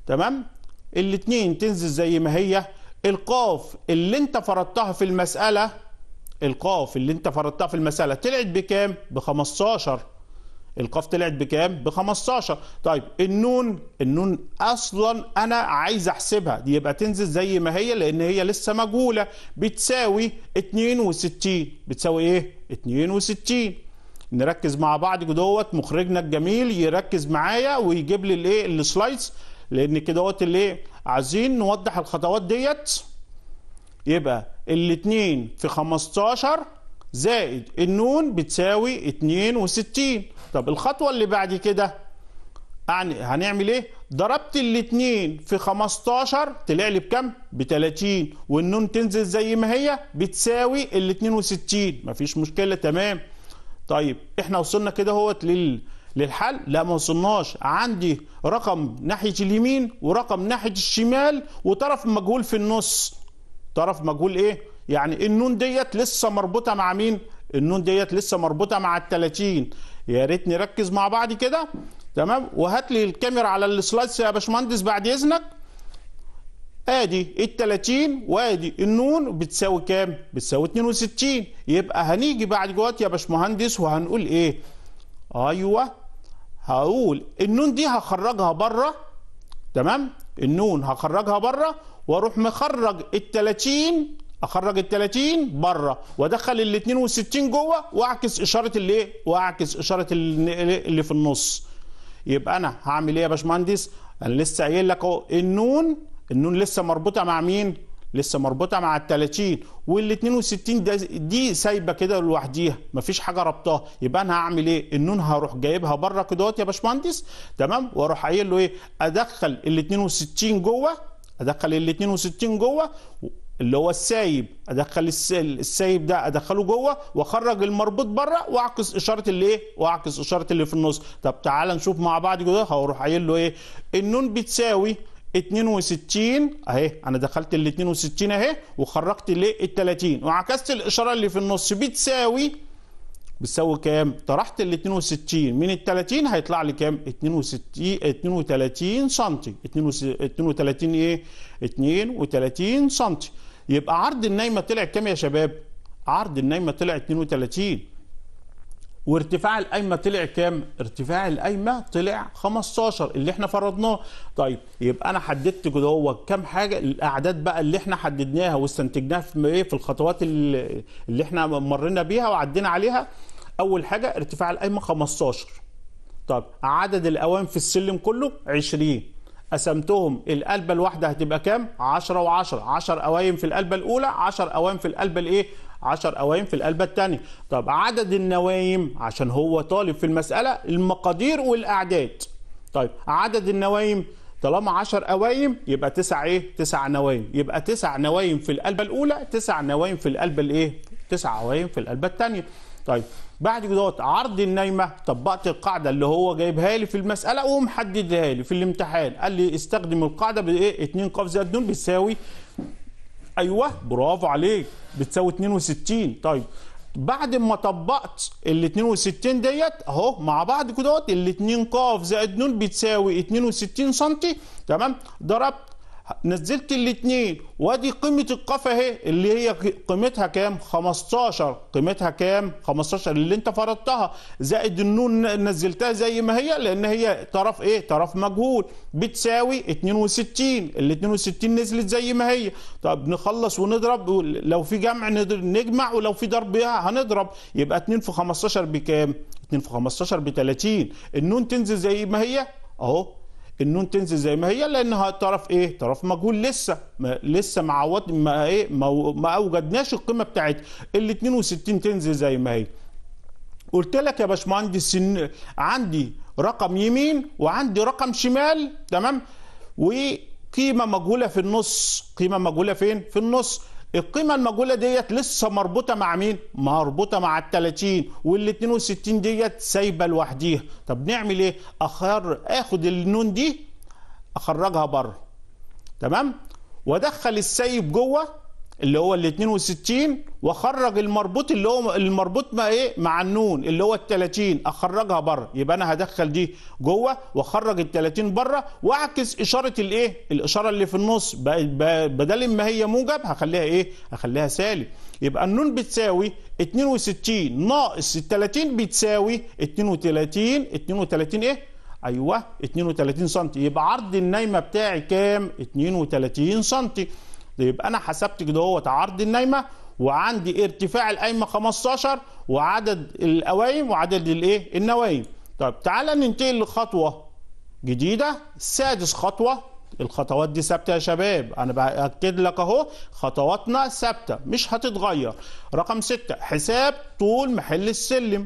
S1: تمام الاثنين تنزل زي ما هي القاف اللي انت فرضتها في المساله القاف اللي انت فرضتها في المساله طلعت بكام ب 15 القاف طلعت بكام ب 15 طيب النون النون اصلا انا عايز احسبها دي يبقى تنزل زي ما هي لان هي لسه مجهوله بتساوي 62 بتساوي ايه 62 نركز مع بعض كدهوت مخرجنا الجميل يركز معايا ويجيب لي الايه السلايس لان كدهوت الايه عايزين نوضح الخطوات ديت يبقى الاثنين في 15 زائد النون بتساوي 62 طب الخطوه اللي بعد كده يعني هنعمل ايه ضربت الاتنين في 15 طلع لي بكام ب 30 والنون تنزل زي ما هي بتساوي ال 62 مفيش مشكله تمام طيب احنا وصلنا كده اهوت لل للحل لا ما وصلناش عندي رقم ناحيه اليمين ورقم ناحيه الشمال وطرف مجهول في النص طرف مجهول ايه يعني النون ديت لسه مربوطه مع مين النون ديت لسه مربوطه مع ال 30 يا ريت نركز مع بعض كده تمام وهات لي الكاميرا على السلايدز يا باشمهندس بعد اذنك ادي ال 30 وادي النون بتساوي كام؟ بتساوي 62 يبقى هنيجي بعد جوات يا باشمهندس وهنقول ايه؟ ايوه هقول النون دي هخرجها بره تمام؟ النون هخرجها بره واروح مخرج ال 30 اخرج ال 30 بره وادخل ال 62 جوه واعكس اشاره الايه؟ واعكس اشاره اللي في النص. يبقى انا هعمل ايه يا باشمهندس؟ انا لسه قايل لك اهو النون النون لسه مربوطه مع مين؟ لسه مربوطه مع ال 30 وال 62 دي سايبه كده لوحديها مفيش حاجه ربطها يبقى انا هعمل ايه النون هروح جايبها بره كده يا باشمهندس تمام واروح قايل له ايه ادخل ال 62 جوه ادخل ال 62 جوه اللي هو السايب ادخل السايب ده ادخله جوه واخرج المربوط بره واعكس اشاره الايه واعكس اشاره اللي في النص طب تعالى نشوف مع بعض كده هروح قايل له ايه النون بتساوي 62 اهي انا دخلت ال 62 اهي وخرجت الايه ال 30 إيه؟ وعكست الاشاره اللي في النص بتساوي بتساوي كام؟ طرحت ال 62 من ال 30 هيطلع لي كام؟ 62 32 سم 32 ايه؟ 32 سم يبقى عرض النايمه طلع كام يا شباب؟ عرض النايمه طلع 32 وارتفاع القايمه طلع كام؟ ارتفاع القايمه طلع 15 اللي احنا فرضناه. طيب يبقى انا حددت كده هو كام حاجه الاعداد بقى اللي احنا حددناها واستنتجناها في ايه في الخطوات اللي, اللي احنا مرينا بيها وعدينا عليها. اول حاجه ارتفاع القايمه 15. طب عدد الاوان في السلم كله 20. قسمتهم القلبه الواحده هتبقى كام 10 و10 10 قوايم في القلبه الاولى 10 قوايم في القلبه الايه 10 قوايم في القلبه الثانيه طب عدد النوايم عشان هو طالب في المساله المقادير والاعداد طيب عدد النوايم طالما 10 قوايم يبقى 9 ايه 9 نوايم يبقى 9 نوايم في القلبه الاولى 9 نوايم في القلبه الايه 9 قوايم في القلبه الثانيه طيب بعد كده عرض النايمه طبقت القاعده اللي هو جايبها لي في المساله ومحددها لي في الامتحان قال لي استخدم القاعده بايه 2 ق زائد ن بتساوي ايوه برافو عليك بتساوي 62 طيب بعد ما طبقت ال 62 ديت اهو مع بعض كده ال 2 ق زائد ن بتساوي 62 سم تمام ضربت نزلت الاثنين وادي قيمه القفه اهي اللي هي قيمتها كام 15 قيمتها كام 15 اللي انت فرضتها زائد النون نزلتها زي ما هي لان هي طرف ايه طرف مجهول بتساوي 62 ال 62 نزلت زي ما هي طب نخلص ونضرب لو في جمع نجمع ولو في ضرب هنضرب يبقى 2 في 15 بكام 2 في 15 ب 30 النون تنزل زي ما هي اهو النون تنزل زي ما هي لانها طرف ايه طرف مجهول لسه ما لسه ما عوض ما ايه ما, ما اوجدناش القيمه بتاعتها ال 62 تنزل زي ما هي قلت لك يا باشمهندس ان عندي رقم يمين وعندي رقم شمال تمام وقيمه مجهوله في النص قيمه مجهوله فين في النص القيمة المجهولة ديت لسه مربوطة مع مين؟ مربوطة مع ال 30 وال 62 ديت سايبة لوحديها، طب نعمل إيه؟ أخر آخد النون دي أخرجها بره. تمام؟ وأدخل السايب جوه اللي هو ال 62 واخرج المربوط اللي هو المربوط ما ايه مع النون اللي هو ال 30 اخرجها بره يبقى انا هدخل دي جوه واخرج ال 30 بره واعكس اشاره الايه الاشاره اللي في النص بدل ما هي موجب هخليها ايه هخليها سالب يبقى النون بتساوي 62 ناقص ال 30 بتساوي 32 32 ايه ايوه 32 سم يبقى عرض النايمه بتاعي كام 32 سم يبقى انا حسبت كده هو عرض النايمه وعندي ارتفاع القايمه 15 وعدد القوايم وعدد الايه النوايم طب تعالى ننتقل لخطوه جديده سادس خطوه الخطوات دي ثابته يا شباب انا باكد لك اهو خطواتنا ثابته مش هتتغير رقم ستة حساب طول محل السلم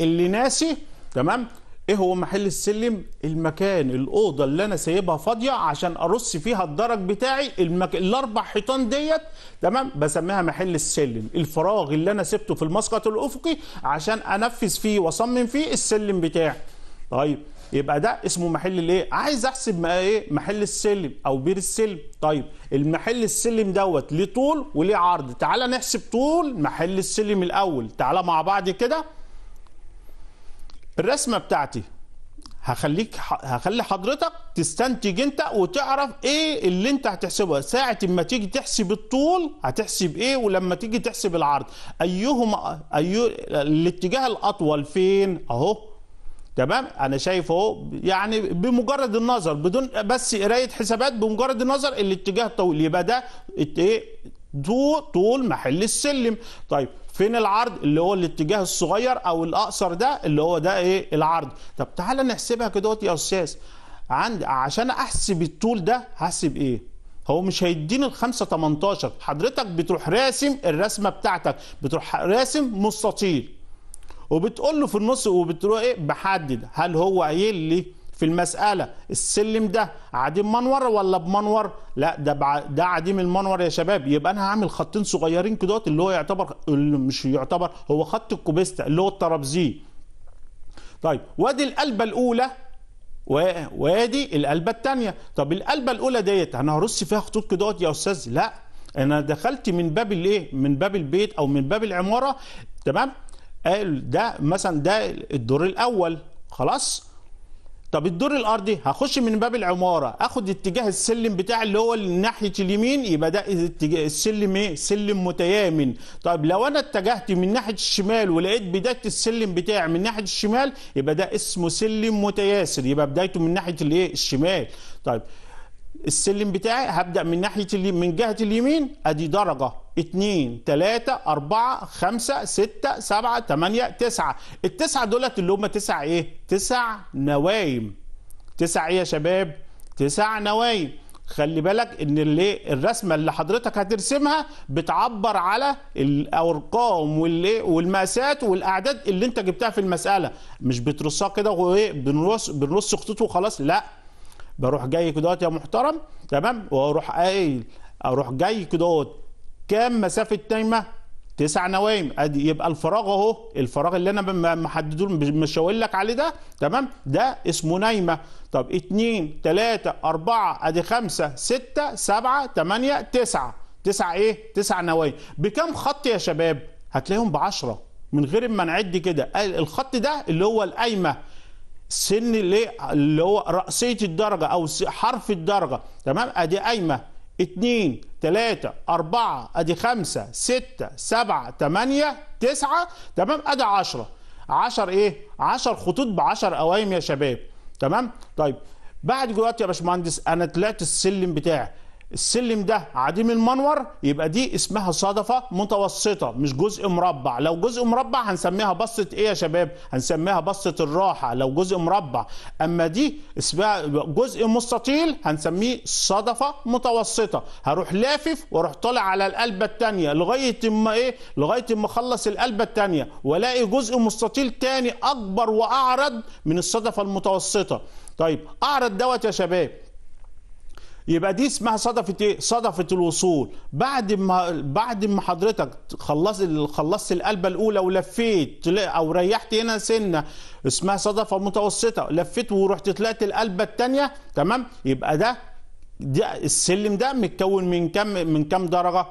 S1: اللي ناسي تمام ايه هو محل السلم المكان الاوضه اللي انا سايبها فاضيه عشان ارص فيها الدرج بتاعي المك... الاربع حيطان ديت تمام بسميها محل السلم الفراغ اللي انا سبته في المسقط الافقي عشان انفذ فيه واصمم فيه السلم بتاعي طيب يبقى ده اسمه محل الايه عايز احسب ايه محل السلم او بير السلم طيب المحل السلم دوت ليه طول وليه عرض تعالى نحسب طول محل السلم الاول تعالى مع بعض كده الرسمه بتاعتي هخليك هخلي حضرتك تستنتج انت وتعرف ايه اللي انت هتحسبه ساعه ما تيجي تحسب الطول هتحسب ايه ولما تيجي تحسب العرض ايهما أيه الاتجاه الاطول فين اهو تمام انا شايف اهو يعني بمجرد النظر بدون بس قرايه حسابات بمجرد النظر الاتجاه الطويل يبقى ده ايه طول محل السلم طيب فين العرض اللي هو الاتجاه الصغير او الاقصر ده اللي هو ده ايه العرض طب تعالى نحسبها كده يا استاذ عند عشان احسب الطول ده هحسب ايه هو مش هيديني ال 5 18 حضرتك بتروح راسم الرسمه بتاعتك بتروح راسم مستطيل وبتقول له في النص وبتروح ايه بحدد هل هو قايل لي في المسألة السلم ده عديم منور ولا بمنور لا ده بع... ده عديم المنور يا شباب يبقى انا هعمل خطين صغيرين كده اللي هو يعتبر اللي مش يعتبر هو خط الكوبيستا اللي هو الترابزي طيب وادي القلبه الاولى و... وادي القلبه الثانيه طب القلبه الاولى ديت انا هرص فيها خطوط كده يا استاذ لا انا دخلت من باب الايه من باب البيت او من باب العماره تمام قال ده مثلا ده الدور الاول خلاص طب الدور الارضي هخش من باب العماره اخد اتجاه السلم بتاع اللي هو ناحيه اليمين يبقى ده اتجاه السلم ايه سلم متيامن طب لو انا اتجهت من ناحيه الشمال ولقيت بدايه السلم بتاعي من ناحيه الشمال يبقى ده اسمه سلم متياسر يبقى بدايته من ناحيه الايه الشمال طيب السلم بتاعي هبدا من ناحيه من جهه اليمين ادي درجه 2 3 4 5 6 7 8 9 التسعه دولت اللي هم تسع ايه تسع نوايم تسع ايه يا شباب تسع نوايم خلي بالك ان اللي الرسمه اللي حضرتك هترسمها بتعبر على الارقام والمقاسات والاعداد اللي انت جبتها في المساله مش بترصها كده وايه بنرص بنرص خطوط وخلاص لا بروح جاي كده يا محترم تمام واروح قايل اروح جاي كده كام مسافة نايمة؟ تسع نوايم ادي يبقى الفراغ اهو الفراغ اللي انا محددهول مش لك عليه ده تمام ده اسمه نايمه طب اتنين تلاته اربعه ادي خمسه سته سبعه ثمانيه تسعه تسعه ايه؟ تسع نوايم بكام خط يا شباب؟ هتلاقيهم بعشره من غير ما نعد كده الخط ده اللي هو القايمه سن اللي هو راسيه الدرجه او حرف الدرجه تمام ادي قايمه اتنين تلاتة أربعة أدي خمسة ستة سبعة تمانية تسعة تمام أدي عشرة عشر إيه؟ عشر خطوط بعشر قوايم يا شباب تمام؟ طيب بعد دلوقتي يا باشمهندس أنا طلعت السلم بتاعي السلم ده عديم المنور يبقى دي اسمها صدفه متوسطه مش جزء مربع لو جزء مربع هنسميها بصه ايه يا شباب هنسميها بصه الراحه لو جزء مربع اما دي اسمها جزء مستطيل هنسميه صدفه متوسطه هروح لافف واروح طالع على القلبه الثانيه لغايه ما ايه لغايه ما اخلص القلبه الثانيه والاقي جزء مستطيل ثاني اكبر واعرض من الصدفه المتوسطه طيب اعرض دوت يا شباب يبقى دي اسمها صدفه ايه صدفه الوصول بعد ما بعد ما حضرتك خلصت خلصت القلبه الاولى ولفيت او ريحت هنا سنه اسمها صدفه متوسطه لفيت ورحت طلعت القلبه الثانيه تمام يبقى ده ده السلم ده متكون من كم من كم درجه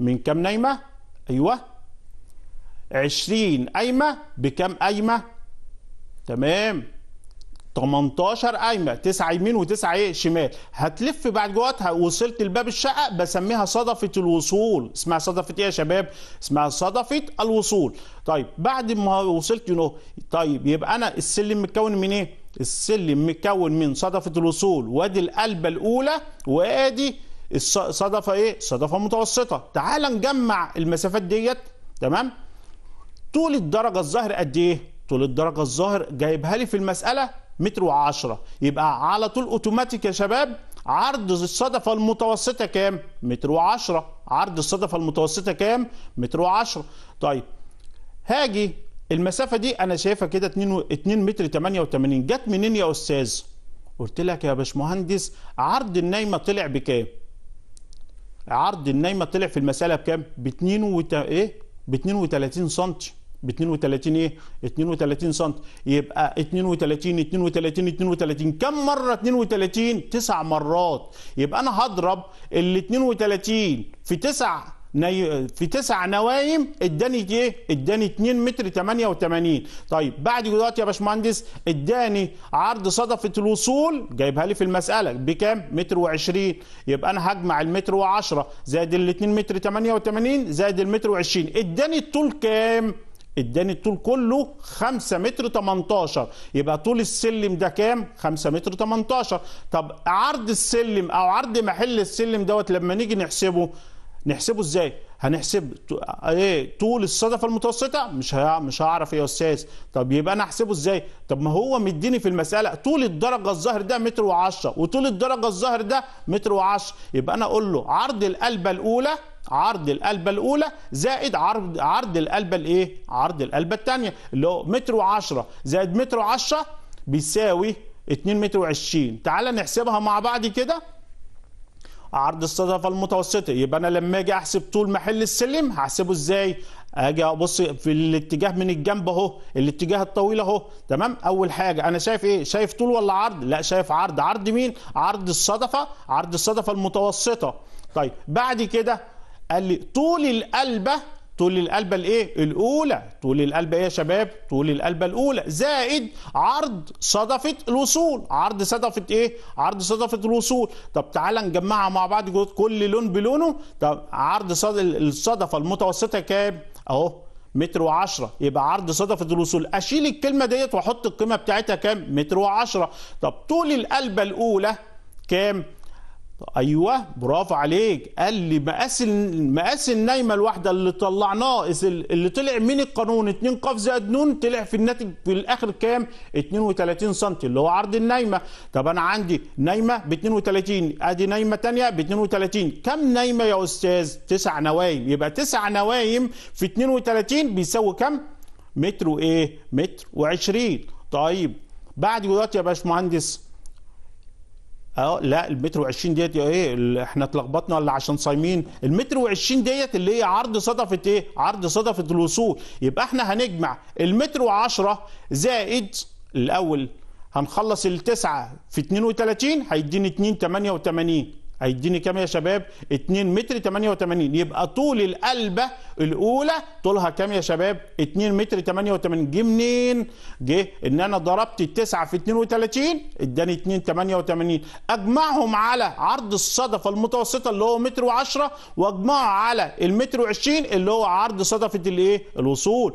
S1: من كم نايمه ايوه 20 قايمه بكم قايمه تمام 18 قايمه 9 يمين وتسعه ايه شمال هتلف بعد جواتها وصلت لباب الشقه بسميها صدفه الوصول اسمها صدفه ايه يا شباب اسمها صدفه الوصول طيب بعد ما وصلت يو طيب يبقى انا السلم متكون من ايه السلم متكون من صدفه الوصول وادي القلبه الاولى وادي الصدفه ايه صدفه متوسطه تعال نجمع المسافات ديت تمام طول الدرجه الظاهر قد ايه طول الدرجه الظاهر جايبها لي في المساله متر وعشرة يبقى على طول اوتوماتيك يا شباب عرض الصدفة المتوسطة كام؟ متر وعشرة عرض الصدفة المتوسطة كام؟ متر وعشرة طيب هاجي المسافة دي أنا شايفها كده 2 2 متر 88 جت منين يا أستاذ؟ قلت لك يا باشمهندس عرض النايمة طلع بكام؟ عرض النايمة طلع في المسألة بكام؟ ب 2 و... إيه؟ ب 32 سم ب 32 ايه 32 سم يبقى 32 32 32 كم مره 32 تسع مرات يبقى انا هضرب ال 32 في تسع ني... في تسع نوايم اداني ايه اداني 2 متر 88 طيب بعد دلوقتي يا باشمهندس اداني عرض صدفه الوصول جايبها لي في المساله بكام متر و20 يبقى انا هجمع المتر و10 زائد ال 2 متر 88 زائد المتر و20 اداني الطول كام اداني الطول كله 5 متر 18 يبقى طول السلم ده كام 5 متر 18 طب عرض السلم او عرض محل السلم دوت لما نيجي نحسبه نحسبه ازاي هنحسب ايه طول الصدفه المتوسطه مش ها... مش هعرف يا استاذ طب يبقى انا احسبه ازاي طب ما هو مديني في المساله طول الدرجه الظاهر ده متر و10 وطول الدرجه الظاهر ده متر و10 يبقى انا اقول له عرض القلبه الاولى عرض القلبه الاولى زائد عرض عرض القلبه الايه عرض القلبه الثانيه اللي هو متر و10 زائد متر و10 بيساوي 2 متر و20 تعالى نحسبها مع بعض كده عرض الصدفة المتوسطة يبقى أنا لما أجي أحسب طول محل السلم هحسبه إزاي؟ أجي أبص في الاتجاه من الجنب أهو، الاتجاه الطويل أهو، تمام؟ أول حاجة أنا شايف إيه؟ شايف طول ولا عرض؟ لا شايف عرض، عرض مين؟ عرض الصدفة، عرض الصدفة المتوسطة. طيب بعد كده قال لي طول القلبة طول القلبة الايه الاولى طول القلبة ايه يا شباب طول القلبة الاولى زائد عرض صدفة الوصول عرض صدفة ايه عرض صدفة الوصول طب تعالى نجمعها مع بعض كل لون بلونه طب عرض الصدفة المتوسطة كام اهو متر وعشرة يبقى عرض صدفة الوصول أشيل الكلمة ديت وأحط القيمة بتاعتها كام متر وعشرة طب طول القلبة الأولى كام ايوه برافو عليك قال لي مقاس مقاس النايمه الواحده اللي طلعناه اللي طلع من القانون 2 قاف زائد نون طلع في الناتج في الاخر كام 32 سم اللي هو عرض النايمه طب انا عندي نايمه ب 32 ادي نايمه ثانيه ب 32 كم نايمه يا استاذ 9 نوايم يبقى 9 نوايم في 32 بيساوي كم متر وايه متر و20 طيب بعد دلوقتي يا باشمهندس اه لا المتر وعشرين 20 ديت ايه احنا اتلخبطنا ولا عشان صايمين المتر وعشرين 20 ديت اللي هي عرض صدفه ايه عرض صدفه الوصول يبقى احنا هنجمع المتر وعشرة 10 زائد الاول هنخلص التسعه في 32 هيديني 2 88 هيديني كام يا شباب 2 متر 88 يبقى طول القلبه الاولى طولها كام يا شباب 2 متر 88 جه منين جه ان انا ضربت التسعة في 32 اداني 2 88 اجمعهم على عرض الصدفه المتوسطه اللي هو متر و10 واجمعه على المتر و20 اللي هو عرض صدفه الايه الوصول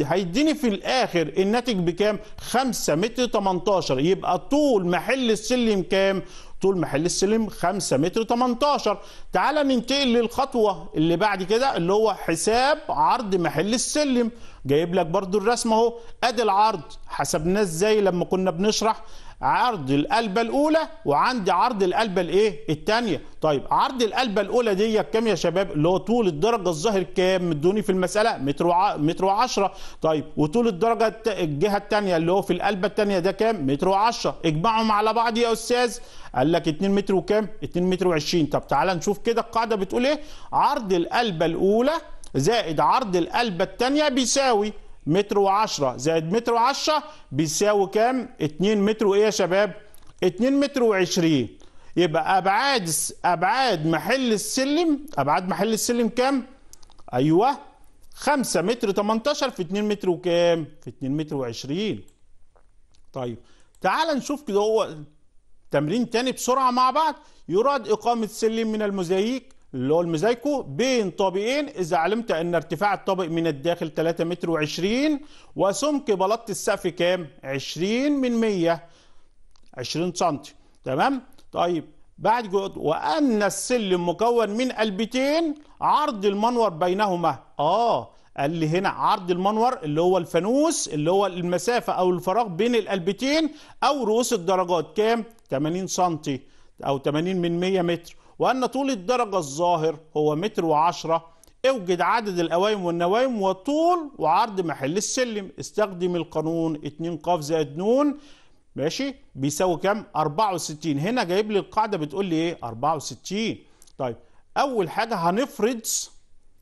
S1: هيديني في الاخر الناتج بكام 5 متر 18 يبقى طول محل السلم كام طول محل السلم 5 متر 18 تعال ننتقل للخطوه اللي بعد كده اللي هو حساب عرض محل السلم جايب لك برضو الرسمه اهو ادي العرض حسبناه ازاي لما كنا بنشرح عرض القلبه الاولى وعندي عرض القلبه الايه الثانيه طيب عرض القلبه الاولى دي كام يا شباب اللي هو طول الدرجه الظاهر كام مدوني في المساله متر وع... متر و10 طيب وطول الدرجه الجهه الثانيه اللي هو في القلبه الثانيه ده كام متر و10 اجمعهم على بعض يا استاذ قال لك 2 متر وكام 2 متر و20 طب تعالى نشوف كده القاعده بتقول ايه عرض القلبه الاولى زائد عرض القلبه الثانيه بيساوي متر و10 زائد متر و10 بيساوي كام 2 متر وايه يا شباب 2 متر و20 يبقى ابعاد ابعاد محل السلم ابعاد محل السلم كام ايوه 5 متر 18 في 2 متر وكام في 2 متر و20 طيب تعال نشوف كده هو تمرين تاني بسرعه مع بعض يراد اقامه سلم من الموزاييك اللي هو المزايكو بين طابقين اذا علمت ان ارتفاع الطابق من الداخل 3 متر و20 وسمك بلاطه السقف كام 20 من 100 20 سم تمام طيب بعد جهد وان السلم مكون من قلبتين عرض المنور بينهما اه قال لي هنا عرض المنور اللي هو الفانوس اللي هو المسافه او الفراغ بين القلبتين او رؤوس الدرجات كام 80 سم او 80 من 100 متر وأن طول الدرجة الظاهر هو متر وعشرة اوجد عدد الأوائم والنوايم وطول وعرض محل السلم استخدم القانون 2 ق زائد ن ماشي بيساوي كام 64 هنا جايب لي القاعده بتقول لي ايه 64 طيب اول حاجه هنفرض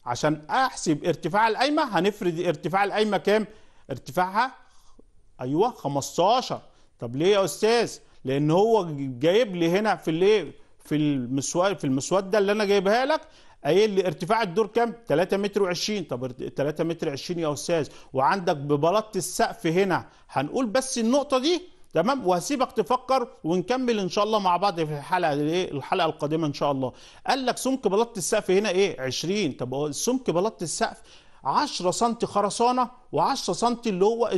S1: عشان احسب ارتفاع القايمه هنفرض ارتفاع القايمه كام ارتفاعها ايوه 15 طب ليه يا استاذ لان هو جايب لي هنا في الايه في المسواد في المسوده اللي انا جايبها لك قايل لي ارتفاع الدور كام 3 متر و20 طب 3 متر و20 يا استاذ وعندك ببلاط السقف هنا هنقول بس النقطه دي تمام وهسيبك تفكر ونكمل ان شاء الله مع بعض في الحلقه الايه الحلقه القادمه ان شاء الله قال لك سمك بلاط السقف هنا ايه 20 طب سمك بلاط السقف 10 سم خرسانه و10 سم اللي هو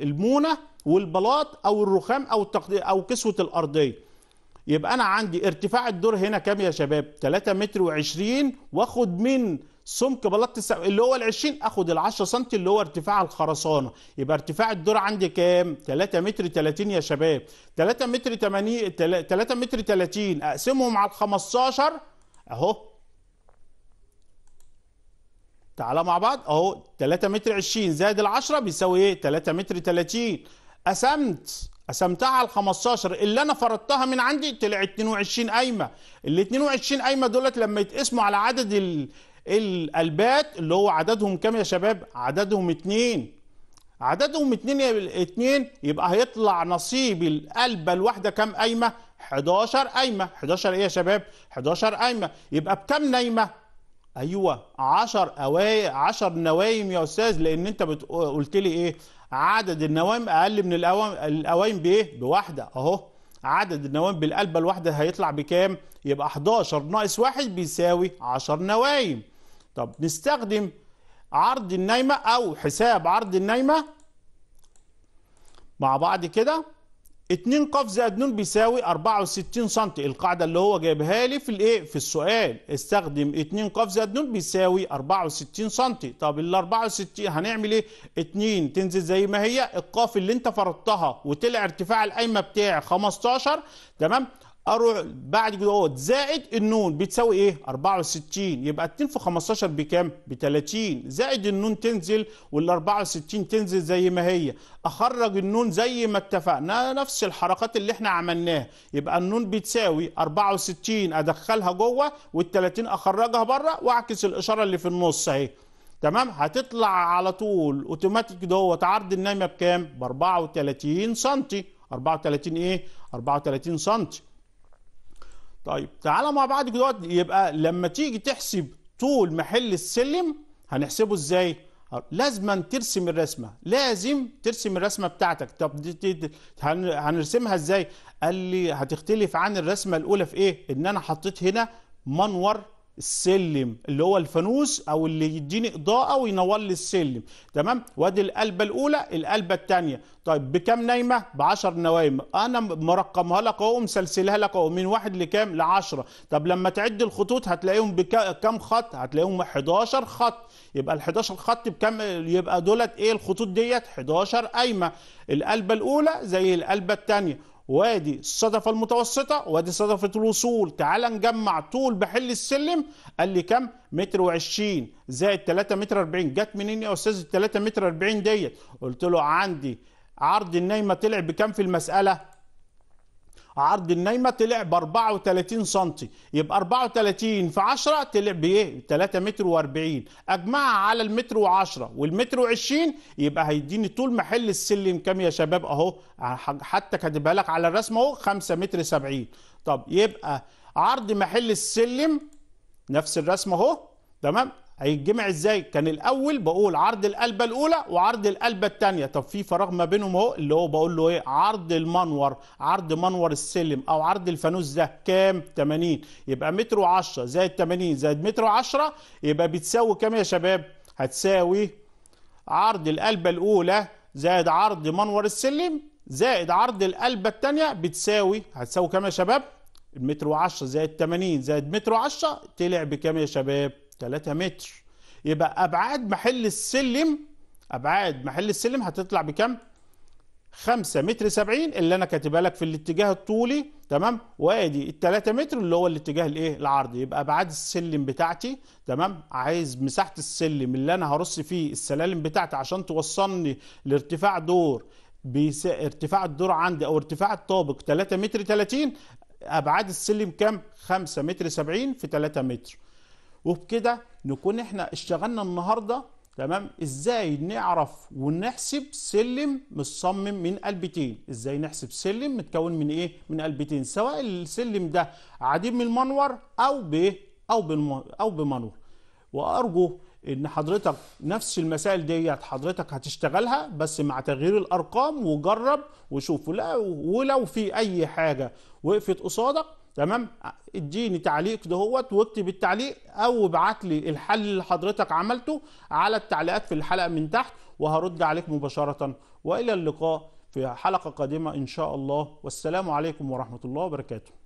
S1: المونه والبلاط او الرخام او او كسوه الارضيه يبقى انا عندي ارتفاع الدور هنا كام يا شباب 3 متر و20 واخد من سمك بلاط الس... اللي هو ال 20 اخد ال 10 سم اللي هو ارتفاع الخرسانه يبقى ارتفاع الدور عندي كام 3 متر 30 يا شباب 3 متر 80 3 متر 30 اقسمهم على ال 15 اهو تعالى مع بعض اهو 3 متر 20 زائد ال 10 بيساوي ايه 3 متر 30 قسمت قسمتها على ال 15 اللي انا فرضتها من عندي طلع 22 قايمه ال 22 قايمه دولت لما يتقسموا على عدد القلبات اللي هو عددهم كام يا شباب عددهم اتنين عددهم اتنين اتنين يبقى هيطلع نصيب القلبه الواحده كام قايمه 11 قايمه 11 ايه يا شباب 11 قايمه يبقى بكام نايمه ايوه 10 اواي 10 نوايم يا استاذ لان انت بت... قلت لي ايه عدد النوام اقل من الاوام الاوام بايه بواحده اهو عدد النوام بالقلبه الواحده هيطلع بكام يبقى 11 ناقص 1 بيساوي 10 نوايم طب نستخدم عرض النايمه او حساب عرض النايمه مع بعض كده 2 ق زائد ن بيساوي 64 سم القاعده اللي هو جايبها لي في الايه في السؤال استخدم 2 ق زائد ن بيساوي 64 سم طب ال 64 هنعمل ايه 2 تنزل زي ما هي القاف اللي انت فرضتها وطلع ارتفاع القايمه بتاع 15 تمام اروح بعد دوت زائد النون بتساوي ايه 64 يبقى 2 في 15 بكام ب 30 زائد النون تنزل وال 64 تنزل زي ما هي اخرج النون زي ما اتفقنا نفس الحركات اللي احنا عملناها يبقى النون بتساوي 64 ادخلها جوه وال 30 اخرجها بره واعكس الاشاره اللي في النص اهي تمام هتطلع على طول اوتوماتيك دوت عرض النايمه بكام ب 34 سم 34 ايه 34 سم طيب تعالوا مع بعض دلوقتي يبقى لما تيجي تحسب طول محل السلم هنحسبه ازاي لازما ترسم الرسمه لازم ترسم الرسمه بتاعتك طب دي دي دي هنرسمها ازاي قال لي هتختلف عن الرسمه الاولى في ايه ان انا حطيت هنا منور السلم اللي هو الفانوس او اللي يديني اضاءه وينور لي السلم تمام وادي القلبه الاولى القلبه الثانيه طيب بكام نايمه ب 10 نوايم انا مرقمها لك اهو مسلسلها لك اهو من واحد لكام ل 10 طب لما تعد الخطوط هتلاقيهم بكام خط هتلاقيهم 11 خط يبقى ال 11 خط بكام يبقى دولت ايه الخطوط ديت 11 قايمه القلبه الاولى زي القلبه الثانيه وادي الصدفة المتوسطة وادي صدفة الوصول تعال نجمع طول بحل السلم قال لي كام متر وعشرين زائد 3 متر 40 جت منين يا أستاذ ال 3 متر 40 ديت قلت له عندي عرض النايمة طلع بكام في المسألة عرض النايمه طلع ب 34 سم يبقى 34 في 10 طلع بايه 3 متر و40 اجمعها على المتر و10 والمتر و20 يبقى هيديني طول محل السلم كام يا شباب اهو حتى كاتبها لك على الرسمه اهو 5 متر 70 طب يبقى عرض محل السلم نفس الرسمه اهو تمام هيتجمع ازاي كان الاول بقول عرض القلبه الاولى وعرض القلبه الثانيه طب في فراغ ما بينهم اهو اللي هو بقول له ايه عرض المنور عرض منور السلم او عرض الفانوس ده كام 80 يبقى متر و10 زائد 80 زائد متر و10 يبقى بتساوي كام يا شباب هتساوي عرض القلبه الاولى زائد عرض منور السلم زائد عرض القلبه الثانيه بتساوي هتساوي كام يا شباب المتر و10 زائد 80 زائد متر و10 طلع بكام يا شباب 3 متر يبقى ابعاد محل السلم ابعاد محل السلم هتطلع بكام 5 متر 70 اللي انا كاتبها لك في الاتجاه الطولي تمام وادي ال 3 متر اللي هو الاتجاه الايه العرضي يبقى ابعاد السلم بتاعتي تمام عايز مساحه السلم اللي انا هرص فيه السلالم بتاعتي عشان توصلني لارتفاع دور بيس... ارتفاع الدور عندي او ارتفاع الطابق 3 متر 30 ابعاد السلم كام 5 متر 70 في 3 متر وبكده نكون احنا اشتغلنا النهارده تمام ازاي نعرف ونحسب سلم متصمم من قلبتين ازاي نحسب سلم متكون من ايه من قلبتين سواء السلم ده عديم المنور او بايه او او بمنور وارجو ان حضرتك نفس المسائل ديت حضرتك هتشتغلها بس مع تغيير الارقام وجرب وشوف لا ولو في اي حاجه وقفت قصادك تمام اديني تعليق دهوت واكتب التعليق او ابعت لي الحل اللي حضرتك عملته على التعليقات في الحلقه من تحت وهرد عليك مباشره والى اللقاء في حلقه قادمه ان شاء الله والسلام عليكم ورحمه الله وبركاته